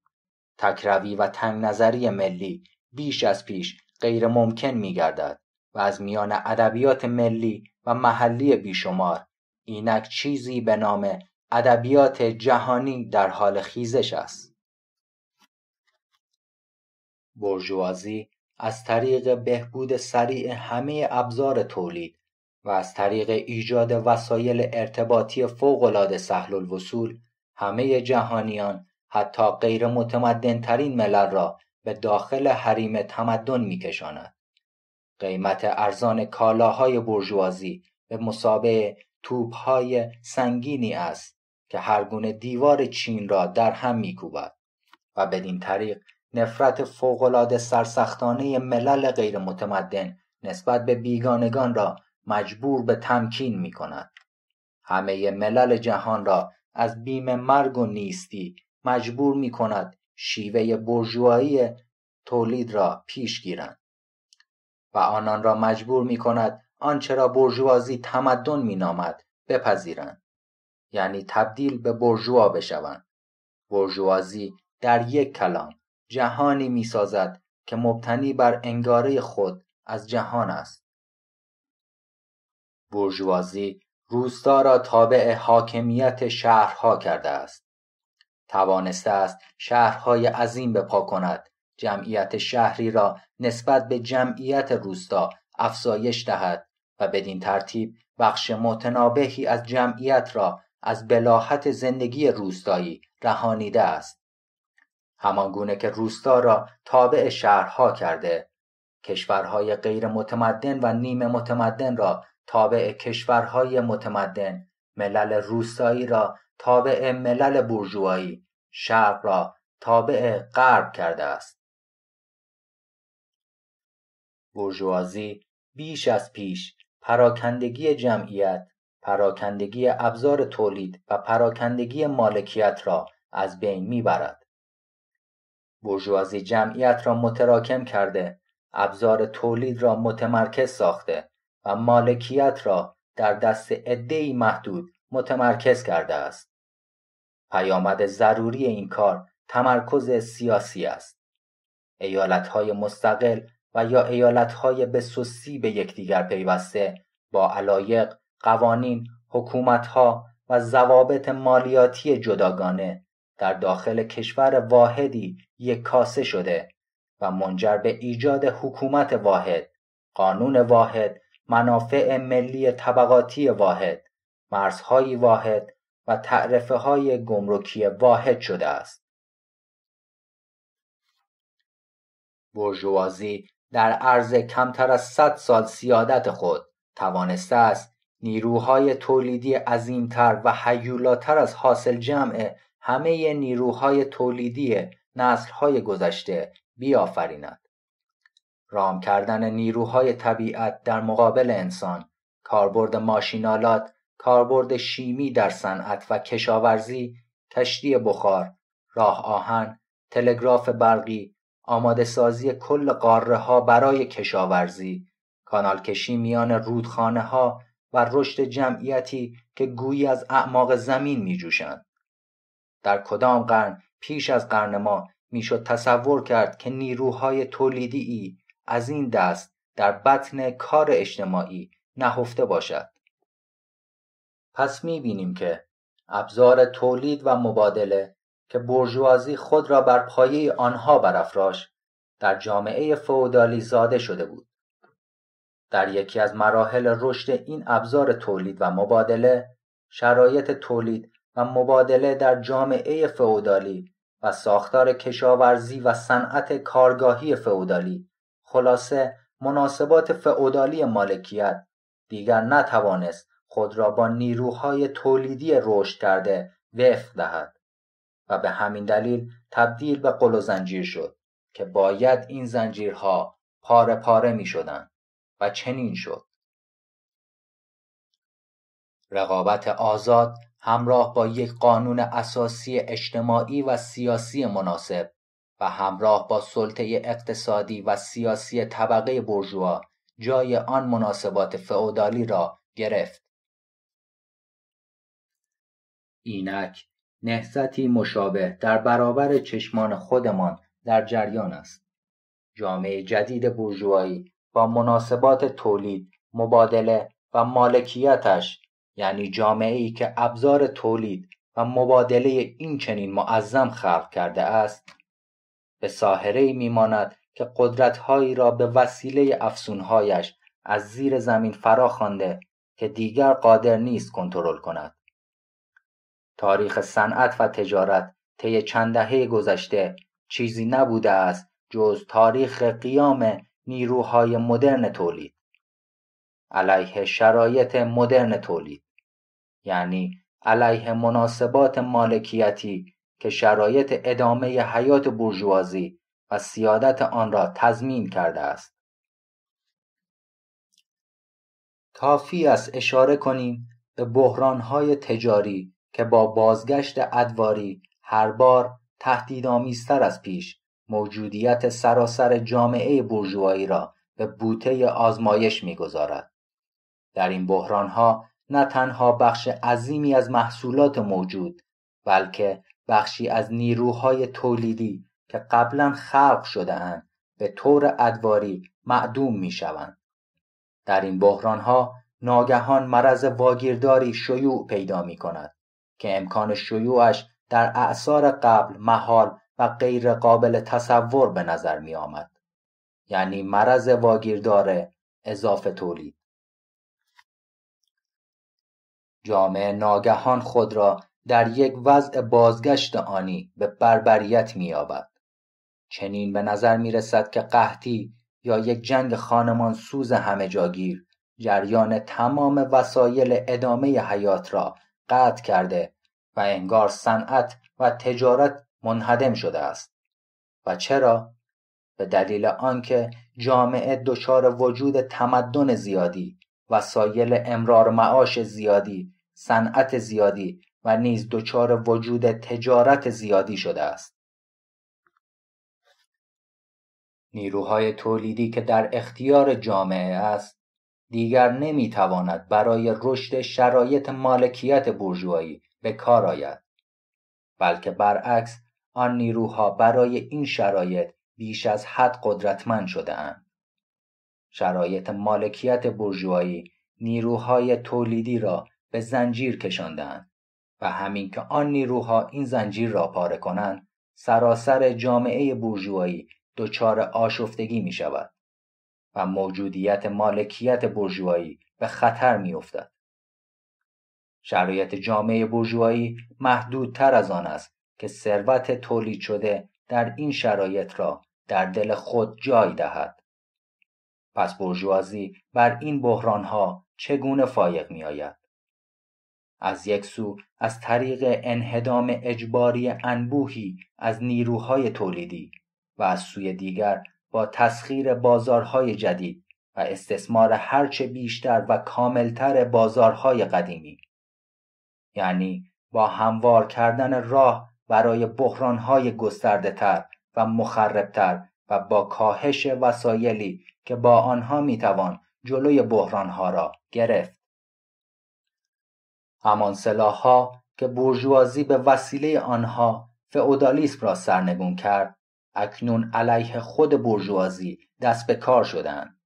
تکروی و تنگ نظری ملی بیش از پیش غیر می گردد و از میان ادبیات ملی و محلی بیشمار اینک چیزی به نام ادبیات جهانی در حال خیزش است برجوازی از طریق بهبود سریع همه ابزار تولید و از طریق ایجاد وسایل ارتباطی فوقالعاده سهل الوصول همه جهانیان حتی غیر متمدن ترین ملل را به داخل حریم تمدن میکشاند قیمت ارزان کالاهای برجوازی به مسابه توپهای سنگینی است که گونه دیوار چین را در هم میکوبد و بدین طریق نفرت فوقالعاده سرسختانه ملل غیر متمدن نسبت به بیگانگان را مجبور به تمکین می کند. همه ملل جهان را از بیم مرگ و نیستی مجبور می کند شیوه برژوایی تولید را پیش گیرند و آنان را مجبور می کند آنچه را برژوازی تمدن می نامد بپذیرند یعنی تبدیل به برژوا بشوند برژوازی در یک کلام جهانی می سازد که مبتنی بر انگاره خود از جهان است برژوازی روستا را تابع حاکمیت شهرها کرده است توانسته است شهرهای عظیم بپا کند جمعیت شهری را نسبت به جمعیت روستا افزایش دهد و بدین ترتیب بخش متنابهی از جمعیت را از بلاحت زندگی روستایی رهانیده است همانگونه که روستا را تابع شهرها کرده کشورهای غیر متمدن و نیمه متمدن را تابع کشورهای متمدن ملل روستایی را تابع ملل بورژوایی شرق را تابع غرب کرده است برجوازی بیش از پیش پراکندگی جمعیت پراکندگی ابزار تولید و پراکندگی مالکیت را از بین میبرد برجوازی جمعیت را متراکم کرده ابزار تولید را متمرکز ساخته و مالکیت را در دست عدهای محدود متمرکز کرده است. پیامد ضروری این کار تمرکز سیاسی است. ایالتهای مستقل و یا ایالتهای به سوسی به یکدیگر پیوسته با علایق، قوانین، حکومتها و ضوابط مالیاتی جداگانه در داخل کشور واحدی یک کاسه شده و منجر به ایجاد حکومت واحد، قانون واحد، منافع ملی طبقاتی واحد مرزهایی واحد و تعرفه های گمرکی واحد شده است. برجوازی در عرض کمتر از 100 سال سیادت خود توانسته است نیروهای تولیدی عظیمتر و حیولاتر از حاصل جمع همه نیروهای تولیدی نسلهای گذشته بیافریند. رام کردن نیروهای طبیعت در مقابل انسان، کاربرد ماشینالات کاربرد شیمی در صنعت و کشاورزی، کشتی بخار، راه آهن، تلگراف برقی، آماده سازی کل قاره ها برای کشاورزی، کشی میان رودخانه ها و رشد جمعیتی که گویی از اعماق زمین می در کدام قرن پیش از قرن ما میشد تصور کرد که نیروهای تولیدی از این دست در بطن کار اجتماعی نهفته باشد. پس بینیم که ابزار تولید و مبادله که برجوازی خود را بر پایه آنها برافراش در جامعه فودالی زاده شده بود در یکی از مراحل رشد این ابزار تولید و مبادله شرایط تولید و مبادله در جامعه فودالی و ساختار کشاورزی و صنعت کارگاهی فودالی، خلاصه مناسبات فعودالی مالکیت دیگر نتوانست خود را با نیروهای تولیدی رشد کرده وفق دهد و به همین دلیل تبدیل به قل و زنجیر شد که باید این زنجیرها پاره پاره می شدن و چنین شد رقابت آزاد همراه با یک قانون اساسی اجتماعی و سیاسی مناسب و همراه با سلطه اقتصادی و سیاسی طبقه برجوا جای آن مناسبات فعودالی را گرفت اینک نهضتی مشابه در برابر چشمان خودمان در جریان است جامعه جدید بورژوایی با مناسبات تولید مبادله و مالکیتش یعنی جامعه ای که ابزار تولید و مبادله این چنین معظم خلق کرده است به ساحره ای میماند که قدرتهایی را به وسیله افسونهایش از زیر زمین فرا خوانده که دیگر قادر نیست کنترل کند تاریخ صنعت و تجارت طی چند دهه گذشته چیزی نبوده است جز تاریخ قیام نیروهای مدرن تولید علیه شرایط مدرن تولید یعنی علیه مناسبات مالکیتی که شرایط ادامه حیات برجوازی و سیادت آن را تضمین کرده است کافی است اشاره کنیم به بحرانهای تجاری که با بازگشت ادواری هر بار تهدیدآمیزتر از پیش موجودیت سراسر جامعه بورژوایی را به بوته آزمایش میگذارد در این ها نه تنها بخش عظیمی از محصولات موجود بلکه بخشی از نیروهای تولیدی که قبلا خلق شدهاند به طور ادواری معدوم می شوند. در این ها ناگهان مرض واگیرداری شیوع پیدا می که امکان شیوعش در اعثار قبل محال و غیر قابل تصور به نظر می آمد. یعنی مرض واگیردار اضافه تولید. جامعه ناگهان خود را در یک وضع بازگشت آنی به بربریت می آبد چنین به نظر می رسد که قحطی یا یک جنگ خانمان سوز همه جاگیر جریان تمام وسایل ادامه حیات را قطع کرده و انگار صنعت و تجارت منهدم شده است و چرا به دلیل آنکه جامعه دچار وجود تمدن زیادی و وسایل امرار معاش زیادی صنعت زیادی و نیز دچار وجود تجارت زیادی شده است نیروهای تولیدی که در اختیار جامعه است دیگر نمیتواند برای رشد شرایط مالکیت بورژوایی به کار آید بلکه برعکس آن نیروها برای این شرایط بیش از حد قدرتمند اند شرایط مالکیت بورژوایی نیروهای تولیدی را به زنجیر اند و همین که آن نیروها این زنجیر را پاره کنند سراسر جامعه بورژوایی دچار آشفتگی می شود و موجودیت مالکیت برجوهایی به خطر افتد. شرایط جامعه محدود محدودتر از آن است که ثروت تولید شده در این شرایط را در دل خود جای دهد پس برجوازی بر این بحرانها چگونه فایق آید؟ از یک سو از طریق انهدام اجباری انبوهی از نیروهای تولیدی و از سوی دیگر با تسخیر بازارهای جدید و استثمار هرچه بیشتر و کاملتر بازارهای قدیمی یعنی با هموار کردن راه برای بحرانهای گسترده تر و مخربتر و با کاهش وسایلی که با آنها میتوان جلوی بحرانها را گرفت. همان سلاحها که بورژوازی به وسیله آنها فئودالیسم را سرنگون کرد اکنون علیه خود برجوازی دست به کار شدند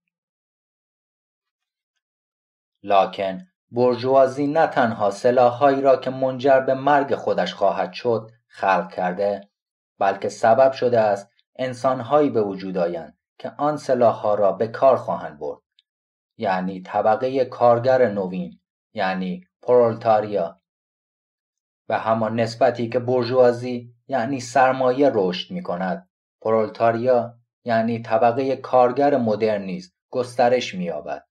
لاکن برجوازی نه تنها سلاحهایی را که منجر به مرگ خودش خواهد شد خلق کرده بلکه سبب شده است انسانهایی به وجود آیند که آن سلاحها را به کار خواهند برد یعنی طبقه کارگر نوین یعنی پرولتاریا و همان نسبتی که برجوازی یعنی سرمایه رشد می پرولتاریا یعنی طبقه کارگر مدرن نیز گسترش می‌یابد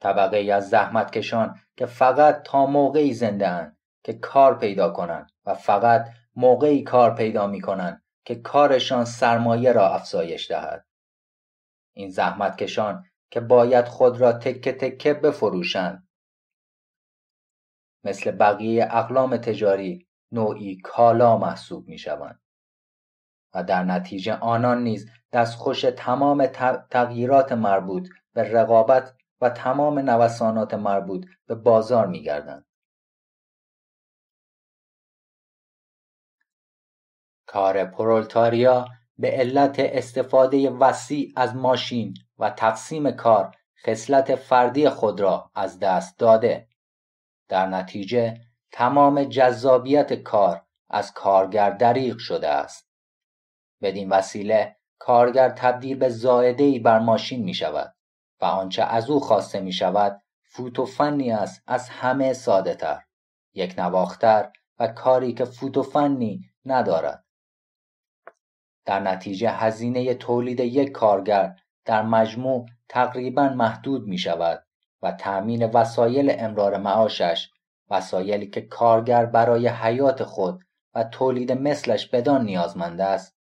طبقه از زحمتکشان که فقط تا موقعی زنده اند که کار پیدا کنند و فقط موقعی کار پیدا می کنند که کارشان سرمایه را افزایش دهد. این زحمتکشان که باید خود را تکه تکه بفروشند. مثل بقیه اقلام تجاری نوعی کالا محسوب می شوند. و در نتیجه آنان نیز دستخوش تمام تغییرات مربوط به رقابت و تمام نوسانات مربوط به بازار می گردند. کار پرولتاریا به علت استفاده وسیع از ماشین و تقسیم کار خصلت فردی خود را از دست داده در نتیجه تمام جذابیت کار از کارگر دریغ شده است بدین وسیله کارگر تبدیل به زائده بر ماشین می شود و آنچه از او خواسته می شود فوت و است از همه ساده تر یک نواختر و کاری که فوت ندارد در نتیجه هزینه تولید یک کارگر در مجموع تقریبا محدود می شود و تأمین وسایل امرار معاشش وسایلی که کارگر برای حیات خود و تولید مثلش بدان نیازمند است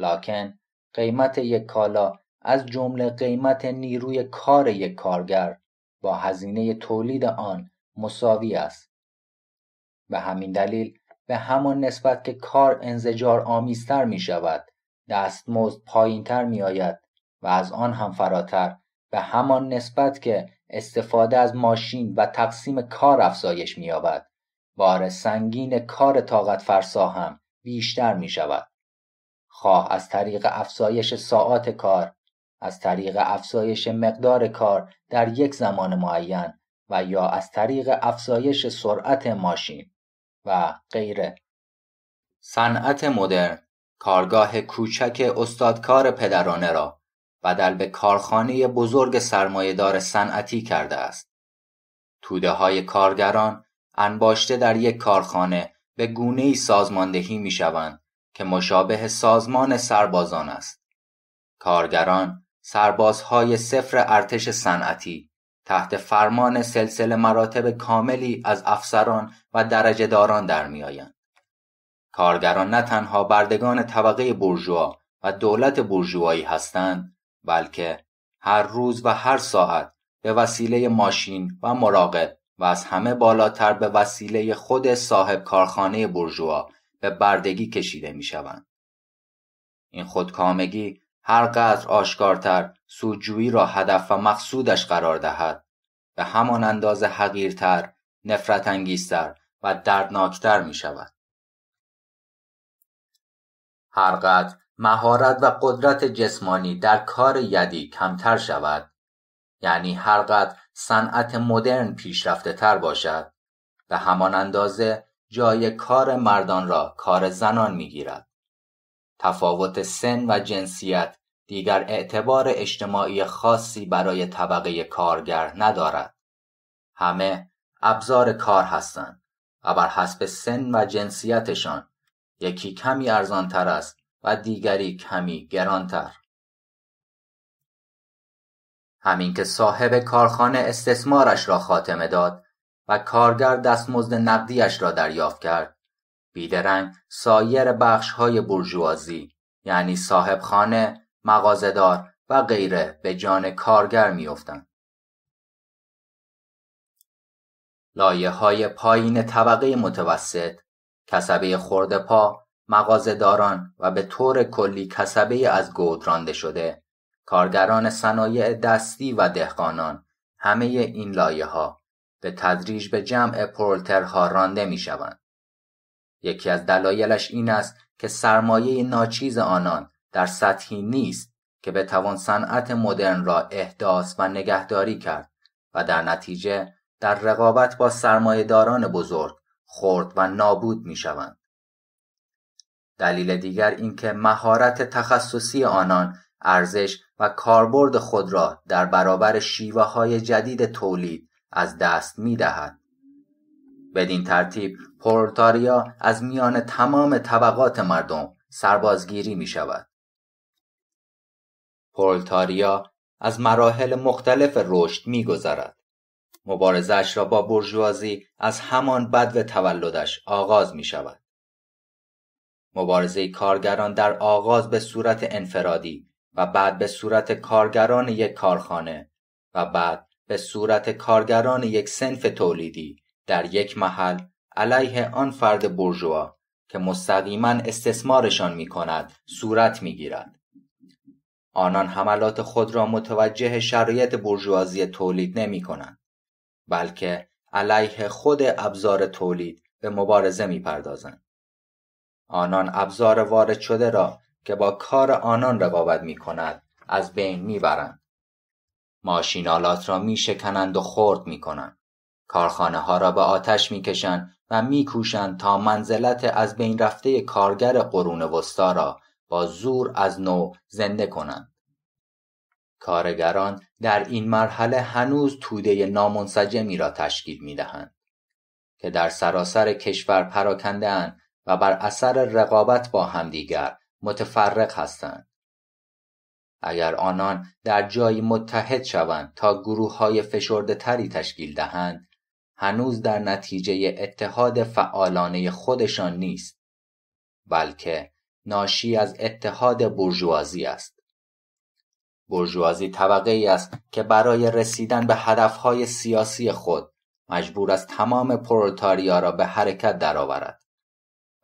لاکن قیمت یک کالا از جمله قیمت نیروی کار یک کارگر با هزینه تولید آن مساوی است به همین دلیل به همان نسبت که کار انزجار آمیزتر می شود دستمزد پایین تر می آید و از آن هم فراتر به همان نسبت که استفاده از ماشین و تقسیم کار افزایش می یابد بار سنگین کار طاقت فرسا هم بیشتر می شود خواه از طریق افزایش ساعات کار از طریق افزایش مقدار کار در یک زمان معین و یا از طریق افزایش سرعت ماشین و غیره صنعت مدرن کارگاه کوچک استادکار پدرانه را بدل به کارخانه بزرگ سرمایهدار صنعتی کرده است توده های کارگران انباشته در یک کارخانه به گونه ای سازماندهی می شوند که مشابه سازمان سربازان است. کارگران سربازهای صفر ارتش صنعتی تحت فرمان سلسله مراتب کاملی از افسران و درجه داران در می آیند. کارگران نه تنها بردگان طبقه بورژوا و دولت بورژوایی هستند بلکه هر روز و هر ساعت به وسیله ماشین و مراقب و از همه بالاتر به وسیله خود صاحب کارخانه بورژوا به بردگی کشیده می شوند. این خودکامگی هرقدر آشکارتر سودجویی را هدف و مقصودش قرار دهد به همان اندازه حقیرتر نفرت انگیزتر و دردناکتر می شود. قدر مهارت و قدرت جسمانی در کار یدی کمتر شود یعنی هرقدر صنعت مدرن پیشرفته تر باشد به همان اندازه جای کار مردان را کار زنان می گیرد. تفاوت سن و جنسیت دیگر اعتبار اجتماعی خاصی برای طبقه کارگر ندارد. همه ابزار کار هستند و بر حسب سن و جنسیتشان یکی کمی ارزانتر است و دیگری کمی گرانتر. همین که صاحب کارخانه استثمارش را خاتمه داد و کارگر دستمزد نقدیش را دریافت کرد. بیدرنگ سایر بخش های برجوازی یعنی صاحبخانه، مغازدار و غیره به جان کارگر میافتند. لایه های پایین طبقه متوسط، کسبه خردپا، مغازداران و به طور کلی کسبه از گود رانده شده، کارگران صنایع دستی و دهقانان، همه این لایه ها به تدریج به جمع پرولترها رانده می شوند. یکی از دلایلش این است که سرمایه ناچیز آنان در سطحی نیست که به توان صنعت مدرن را احداث و نگهداری کرد و در نتیجه در رقابت با داران بزرگ خرد و نابود می شوند. دلیل دیگر اینکه مهارت تخصصی آنان ارزش و کاربرد خود را در برابر شیوه های جدید تولید از دست می دهد. بدین ترتیب پولتاریا از میان تمام طبقات مردم سربازگیری می شود. پرولتاریا از مراحل مختلف رشد می گذرد. مبارزش را با برجوازی از همان بد تولدش آغاز می شود. مبارزه کارگران در آغاز به صورت انفرادی و بعد به صورت کارگران یک کارخانه و بعد به صورت کارگران یک سنف تولیدی در یک محل علیه آن فرد برژوا که مستقیما استثمارشان می کند صورت می گیرد. آنان حملات خود را متوجه شرایط برجوازی تولید نمی کنند بلکه علیه خود ابزار تولید به مبارزه می پردازند. آنان ابزار وارد شده را که با کار آنان رقابت می کند از بین می برند. ماشینالات را می شکنند و خرد می کنند. کارخانه ها را به آتش می کشند و می کوشند تا منزلت از بین رفته کارگر قرون وسطا را با زور از نو زنده کنند. کارگران در این مرحله هنوز توده نامنسجمی را تشکیل می دهند که در سراسر کشور پراکنده و بر اثر رقابت با همدیگر متفرق هستند. اگر آنان در جایی متحد شوند تا گروه های فشرده تری تشکیل دهند هنوز در نتیجه اتحاد فعالانه خودشان نیست بلکه ناشی از اتحاد برجوازی است برجوازی طبقه ای است که برای رسیدن به هدفهای سیاسی خود مجبور از تمام پرولتاریا را به حرکت درآورد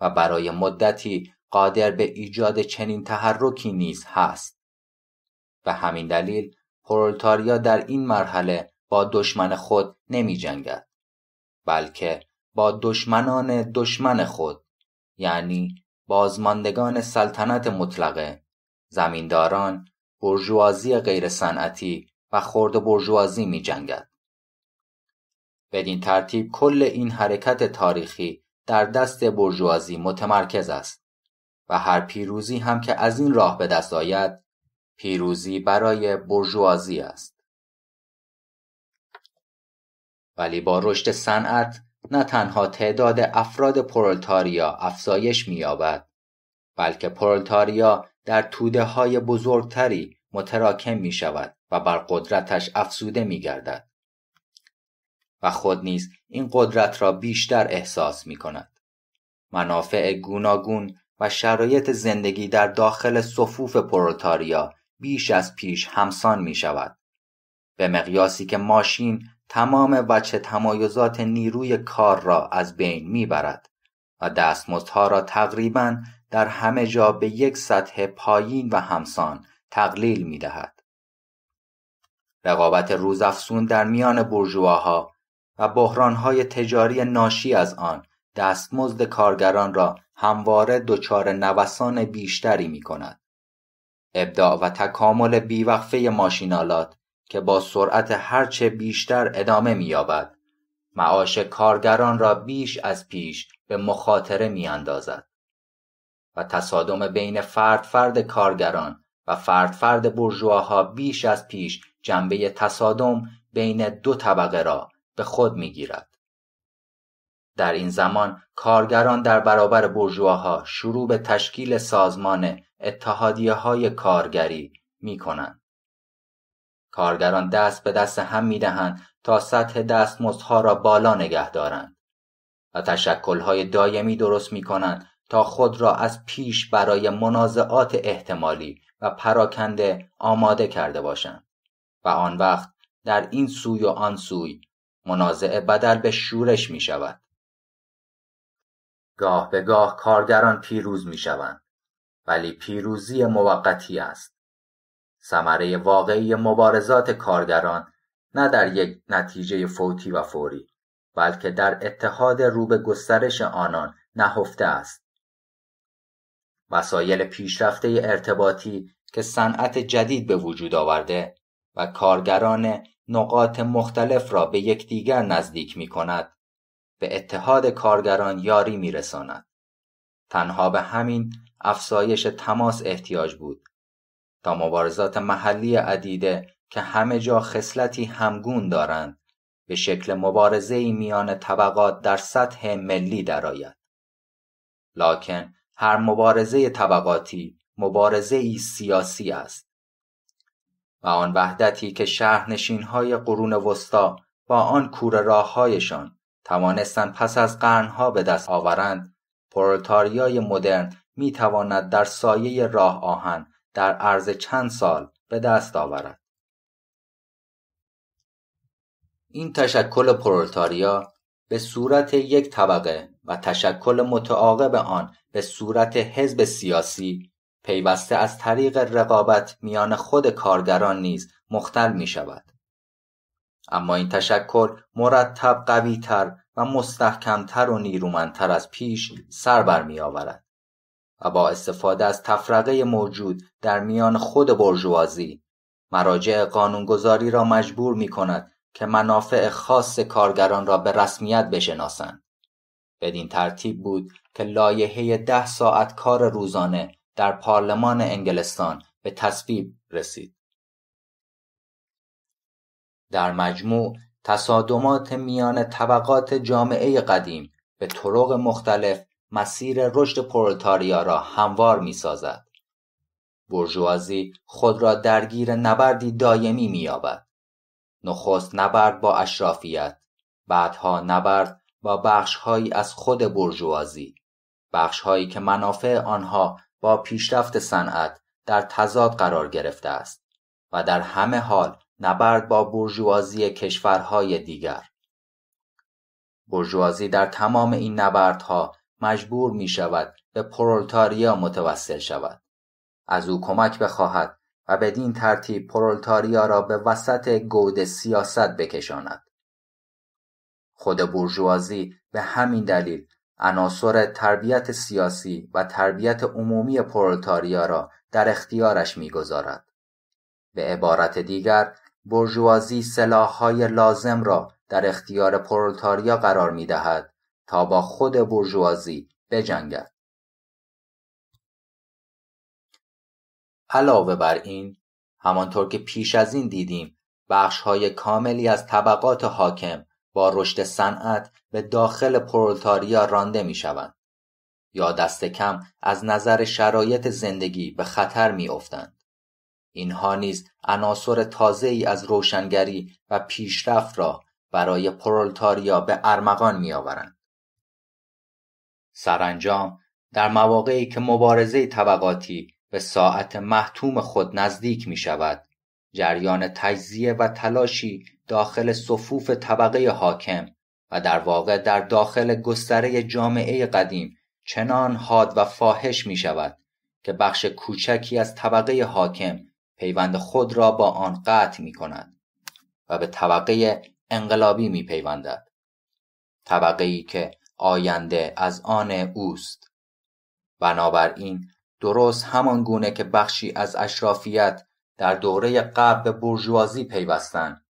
و برای مدتی قادر به ایجاد چنین تحرکی نیز هست به همین دلیل پرولتاریا در این مرحله با دشمن خود نمی جنگد بلکه با دشمنان دشمن خود یعنی بازماندگان سلطنت مطلقه زمینداران برجوازی غیر صنعتی و خرد برجوازی می جنگد. بدین ترتیب کل این حرکت تاریخی در دست برجوازی متمرکز است و هر پیروزی هم که از این راه به دست آید پیروزی برای برژوازی است ولی با رشد صنعت نه تنها تعداد افراد پرولتاریا افزایش می‌یابد بلکه پرولتاریا در توده های بزرگتری متراکم می شود و بر قدرتش افزوده می گردد. و خود نیز این قدرت را بیشتر احساس می منافع گوناگون و شرایط زندگی در داخل صفوف پرولتاریا بیش از پیش همسان می شود. به مقیاسی که ماشین تمام وجه تمایزات نیروی کار را از بین می برد و دستمزدها را تقریبا در همه جا به یک سطح پایین و همسان تقلیل می دهد. رقابت روزافزون در میان برجواها و بحرانهای تجاری ناشی از آن دستمزد کارگران را همواره دچار نوسان بیشتری می کند. ابداع و تکامل بیوقفه ماشینالات که با سرعت هرچه بیشتر ادامه مییابد معاش کارگران را بیش از پیش به مخاطره میاندازد و تصادم بین فرد فرد کارگران و فرد فرد ها بیش از پیش جنبه تصادم بین دو طبقه را به خود میگیرد در این زمان کارگران در برابر ها شروع به تشکیل سازمانه اتحادیه های کارگری می کارگران دست به دست هم می دهند تا سطح دستمزدها را بالا نگه دارند و تشکل های دایمی درست می کنند تا خود را از پیش برای منازعات احتمالی و پراکنده آماده کرده باشند و آن وقت در این سوی و آن سوی منازعه بدل به شورش می شود. گاه به گاه کارگران پیروز می شوند. ولی پیروزی موقتی است. ثمره واقعی مبارزات کارگران نه در یک نتیجه فوتی و فوری بلکه در اتحاد رو به گسترش آنان نهفته است. وسایل پیشرفته ارتباطی که صنعت جدید به وجود آورده و کارگران نقاط مختلف را به یکدیگر نزدیک می کند به اتحاد کارگران یاری می رساند. تنها به همین افزایش تماس احتیاج بود تا مبارزات محلی عدیده که همه جا خصلتی همگون دارند به شکل مبارزه میان طبقات در سطح ملی درآید لکن هر مبارزه طبقاتی مبارزه ای سیاسی است و آن وحدتی که شهرنشین های قرون وسطا با آن کوره راههایشان توانستند پس از قرنها به دست آورند پرولتاریای مدرن می تواند در سایه راه آهن در عرض چند سال به دست آورد. این تشکل پرولتاریا به صورت یک طبقه و تشکل متعاقب آن به صورت حزب سیاسی پیوسته از طریق رقابت میان خود کارگران نیز مختل می شود. اما این تشکل مرتب قویتر و مستحکمتر و نیرومندتر از پیش سر بر می آورد. و با استفاده از تفرقه موجود در میان خود برژوازی مراجع قانونگذاری را مجبور می کند که منافع خاص کارگران را به رسمیت بشناسند. بدین ترتیب بود که لایحه ده ساعت کار روزانه در پارلمان انگلستان به تصویب رسید. در مجموع تصادمات میان طبقات جامعه قدیم به طرق مختلف مسیر رشد پرولتاریا را هموار می سازد. برجوازی خود را درگیر نبردی دایمی آبد. نخست نبرد با اشرافیت بعدها نبرد با بخشهایی از خود برجوازی، بخشهایی که منافع آنها با پیشرفت صنعت در تضاد قرار گرفته است و در همه حال نبرد با برجوازی کشورهای دیگر برجوازی در تمام این نبردها مجبور می شود به پرولتاریا متوسل شود از او کمک بخواهد و بدین ترتیب پرولتاریا را به وسط گود سیاست بکشاند خود برجوازی به همین دلیل عناصر تربیت سیاسی و تربیت عمومی پرولتاریا را در اختیارش میگذارد به عبارت دیگر برژوازی سلاحهای لازم را در اختیار پرولتاریا قرار می دهد تا با خود برژوازی بجنگد علاوه بر این همانطور که پیش از این دیدیم بخش های کاملی از طبقات حاکم با رشد صنعت به داخل پرولتاریا رانده می شوند یا دست کم از نظر شرایط زندگی به خطر می افتند. اینها نیز عناصر تازه ای از روشنگری و پیشرفت را برای پرولتاریا به ارمغان می آورند. سرانجام در مواقعی که مبارزه طبقاتی به ساعت محتوم خود نزدیک می شود جریان تجزیه و تلاشی داخل صفوف طبقه حاکم و در واقع در داخل گستره جامعه قدیم چنان حاد و فاحش می شود که بخش کوچکی از طبقه حاکم پیوند خود را با آن قطع می کند و به طبقه انقلابی می پیوندد طبقه ای که آینده از آن اوست بنابراین درست همان گونه که بخشی از اشرافیت در دوره قبل به برژوازی پیوستند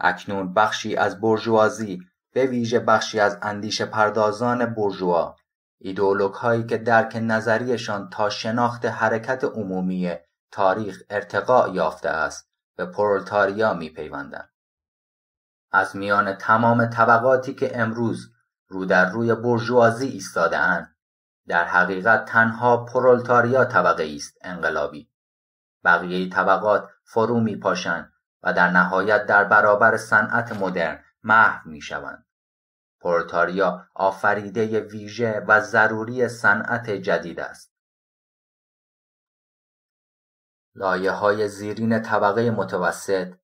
اکنون بخشی از برژوازی به ویژه بخشی از اندیشه پردازان برژوا ایدولوک هایی که درک نظریشان تا شناخت حرکت عمومی تاریخ ارتقا یافته است به پرولتاریا می از میان تمام طبقاتی که امروز رو در روی برژوازی ایستادهاند در حقیقت تنها پرولتاریا طبقه است انقلابی بقیه طبقات فرو می پاشند و در نهایت در برابر صنعت مدرن محو می شوند. پرولتاریا آفریده ویژه و ضروری صنعت جدید است. لایه های زیرین طبقه متوسط،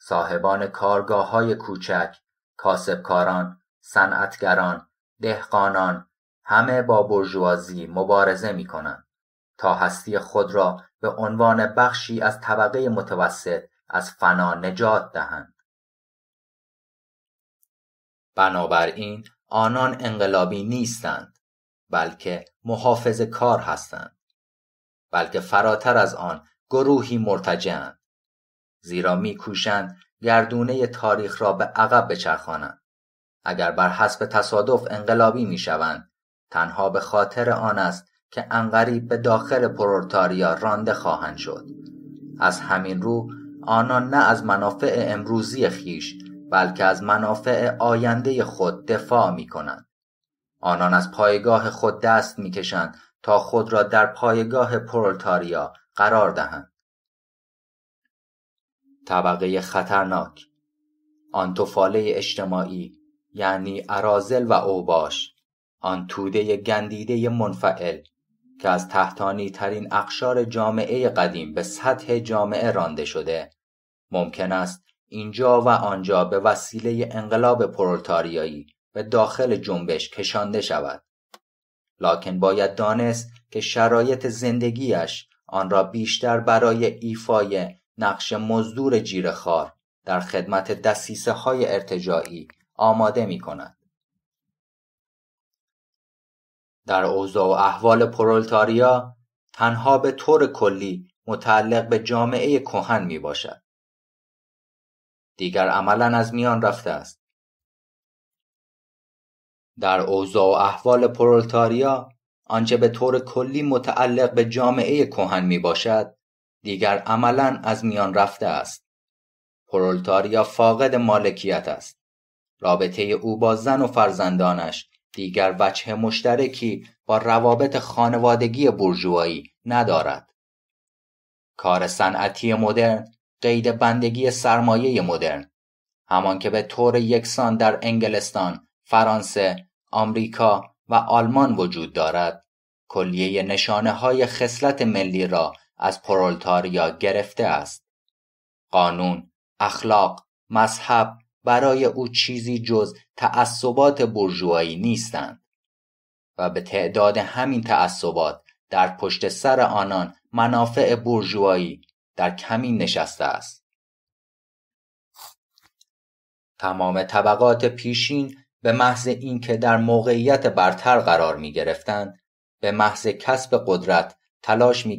صاحبان کارگاه های کوچک، کاسبکاران صنعتگران، دهقانان همه با برژوازی مبارزه می کنند تا هستی خود را به عنوان بخشی از طبقه متوسط از فنا نجات دهند. بنابراین آنان انقلابی نیستند بلکه محافظ کار هستند بلکه فراتر از آن گروهی مرتجعند زیرا میکوشند گردونه تاریخ را به عقب بچرخانند اگر بر حسب تصادف انقلابی می شوند تنها به خاطر آن است که انقریب به داخل پرورتاریا رانده خواهند شد از همین رو آنان نه از منافع امروزی خیش بلکه از منافع آینده خود دفاع می کنند. آنان از پایگاه خود دست می کشند تا خود را در پایگاه پرولتاریا قرار دهند. طبقه خطرناک آنتوفاله اجتماعی یعنی ارازل و اوباش آن توده گندیده منفعل که از تحتانی ترین اقشار جامعه قدیم به سطح جامعه رانده شده ممکن است اینجا و آنجا به وسیله انقلاب پرولتاریایی به داخل جنبش کشانده شود لکن باید دانست که شرایط زندگیش آن را بیشتر برای ایفای نقش مزدور جیرخار در خدمت دسیسه های ارتجایی آماده می کند. در اوضاع و احوال پرولتاریا تنها به طور کلی متعلق به جامعه کهن می باشد. دیگر عملا از میان رفته است. در اوضاع و احوال پرولتاریا آنچه به طور کلی متعلق به جامعه کهن می باشد دیگر عملا از میان رفته است. پرولتاریا فاقد مالکیت است. رابطه او با زن و فرزندانش دیگر وجه مشترکی با روابط خانوادگی برجوایی ندارد. کار صنعتی مدرن قید بندگی سرمایه مدرن همان که به طور یکسان در انگلستان، فرانسه، آمریکا و آلمان وجود دارد کلیه نشانه های خصلت ملی را از پرولتاریا گرفته است قانون، اخلاق، مذهب، برای او چیزی جز تعصبات برجوهایی نیستند و به تعداد همین تعصبات در پشت سر آنان منافع برجوهایی در کمین نشسته است تمام طبقات پیشین به محض اینکه در موقعیت برتر قرار می گرفتند به محض کسب قدرت تلاش می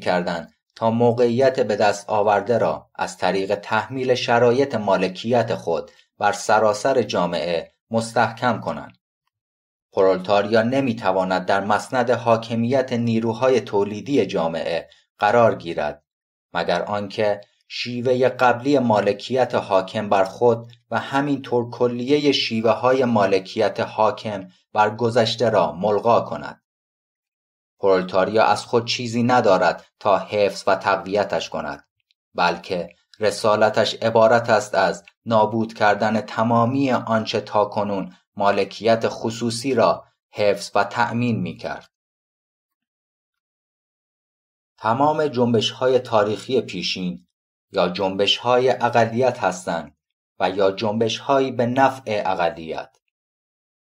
تا موقعیت به دست آورده را از طریق تحمیل شرایط مالکیت خود بر سراسر جامعه مستحکم کنند. پرولتاریا نمیتواند در مسند حاکمیت نیروهای تولیدی جامعه قرار گیرد مگر آنکه شیوه قبلی مالکیت حاکم بر خود و همینطور کلیه شیوه های مالکیت حاکم بر گذشته را ملغا کند. پرولتاریا از خود چیزی ندارد تا حفظ و تقویتش کند بلکه رسالتش عبارت است از نابود کردن تمامی آنچه کنون مالکیت خصوصی را حفظ و تأمین می کرد. تمام جنبش های تاریخی پیشین یا جنبش های اقلیت هستند و یا جنبش هایی به نفع اقلیت.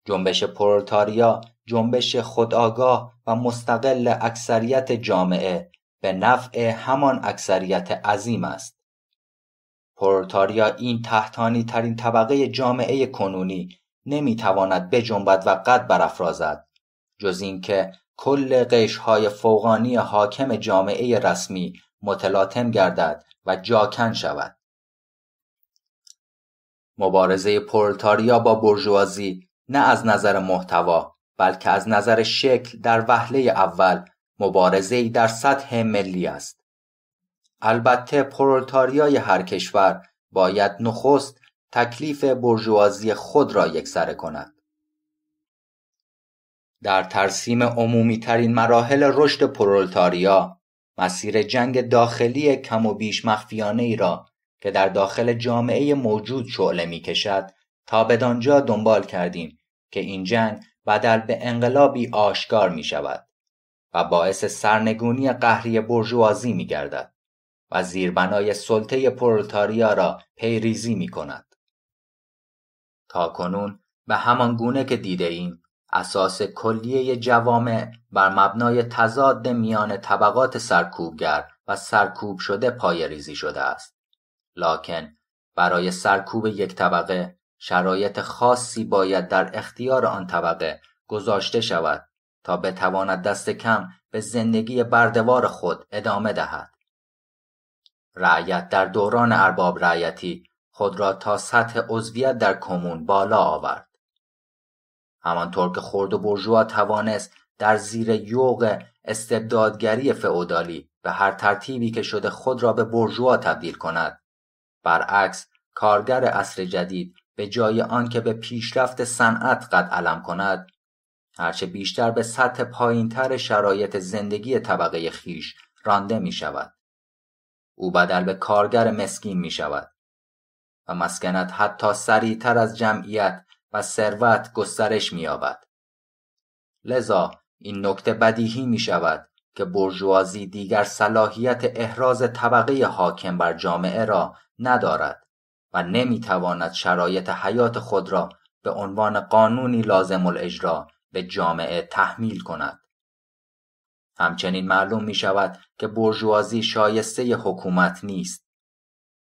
جنبش پرولتاریا جنبش خودآگاه و مستقل اکثریت جامعه به نفع همان اکثریت عظیم است. پرولتاریا این تحتانی ترین طبقه جامعه کنونی نمیتواند بجنبد و قد برافرازد جز اینکه کل قشهای فوقانی حاکم جامعه رسمی متلاطم گردد و جاکن شود مبارزه پرولتاریا با برژوازی نه از نظر محتوا بلکه از نظر شکل در وهله اول مبارزه در سطح ملی است البته پرولتاریای هر کشور باید نخست تکلیف برژوازی خود را یکسره کند در ترسیم عمومی ترین مراحل رشد پرولتاریا مسیر جنگ داخلی کم و بیش مخفیانه ای را که در داخل جامعه موجود شعله می کشد تا بدانجا دنبال کردیم که این جنگ بدل به انقلابی آشکار می شود و باعث سرنگونی قهری برژوازی می گردد. و زیربنای سلطه پرولتاریا را پیریزی می کند. تا کنون به همان گونه که دیده ایم اساس کلیه جوامع بر مبنای تضاد میان طبقات سرکوبگر و سرکوب شده پای ریزی شده است. لکن برای سرکوب یک طبقه شرایط خاصی باید در اختیار آن طبقه گذاشته شود تا بتواند دست کم به زندگی بردوار خود ادامه دهد. رعیت در دوران ارباب رعیتی خود را تا سطح عضویت در کمون بالا آورد. همانطور که خرد و برژوا توانست در زیر یوغ استبدادگری فعودالی به هر ترتیبی که شده خود را به برژوا تبدیل کند. برعکس کارگر عصر جدید به جای آنکه به پیشرفت صنعت قد علم کند هرچه بیشتر به سطح پایینتر شرایط زندگی طبقه خیش رانده می شود. او بدل به کارگر مسکین می شود و مسکنت حتی سریعتر از جمعیت و ثروت گسترش می یابد لذا این نکته بدیهی می شود که برجوازی دیگر صلاحیت احراز طبقه حاکم بر جامعه را ندارد و نمیتواند شرایط حیات خود را به عنوان قانونی لازم الاجرا به جامعه تحمیل کند. همچنین معلوم می شود که برژوازی شایسته حکومت نیست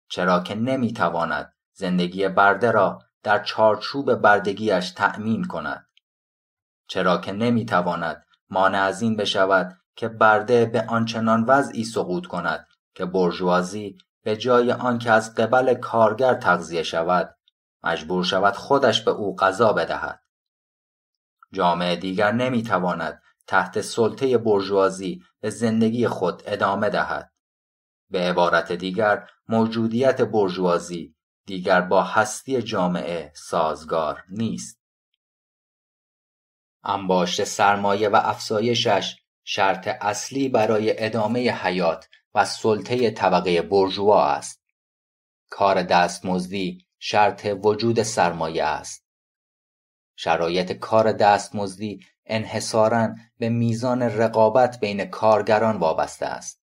چرا که نمی تواند زندگی برده را در چارچوب بردگیش تأمین کند چرا که نمی تواند مانع از این بشود که برده به آنچنان وضعی سقوط کند که برجوازی به جای آنکه از قبل کارگر تغذیه شود مجبور شود خودش به او غذا بدهد جامعه دیگر نمیتواند تحت سلطه برژوازی به زندگی خود ادامه دهد به عبارت دیگر موجودیت برژوازی دیگر با هستی جامعه سازگار نیست انباشت سرمایه و افزایشش شرط اصلی برای ادامه حیات و سلطه طبقه برژوا است کار دستمزدی شرط وجود سرمایه است شرایط کار دستمزدی انحصارا به میزان رقابت بین کارگران وابسته است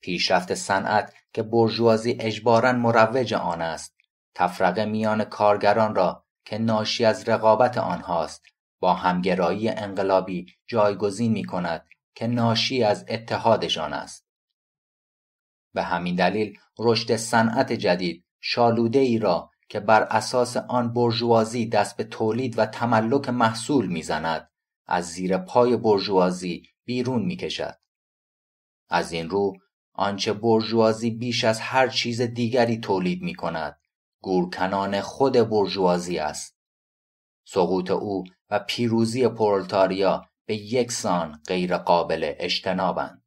پیشرفت صنعت که برجوازی اجبارا مروج آن است تفرقه میان کارگران را که ناشی از رقابت آنهاست با همگرایی انقلابی جایگزین می کند که ناشی از اتحادشان است به همین دلیل رشد صنعت جدید شالوده ای را که بر اساس آن برجوازی دست به تولید و تملک محصول میزند از زیر پای برژوازی بیرون میکشد از این رو آنچه برژوازی بیش از هر چیز دیگری تولید می کند گورکنان خود برژوازی است سقوط او و پیروزی پرولتاریا به یک غیر قابل اجتنابند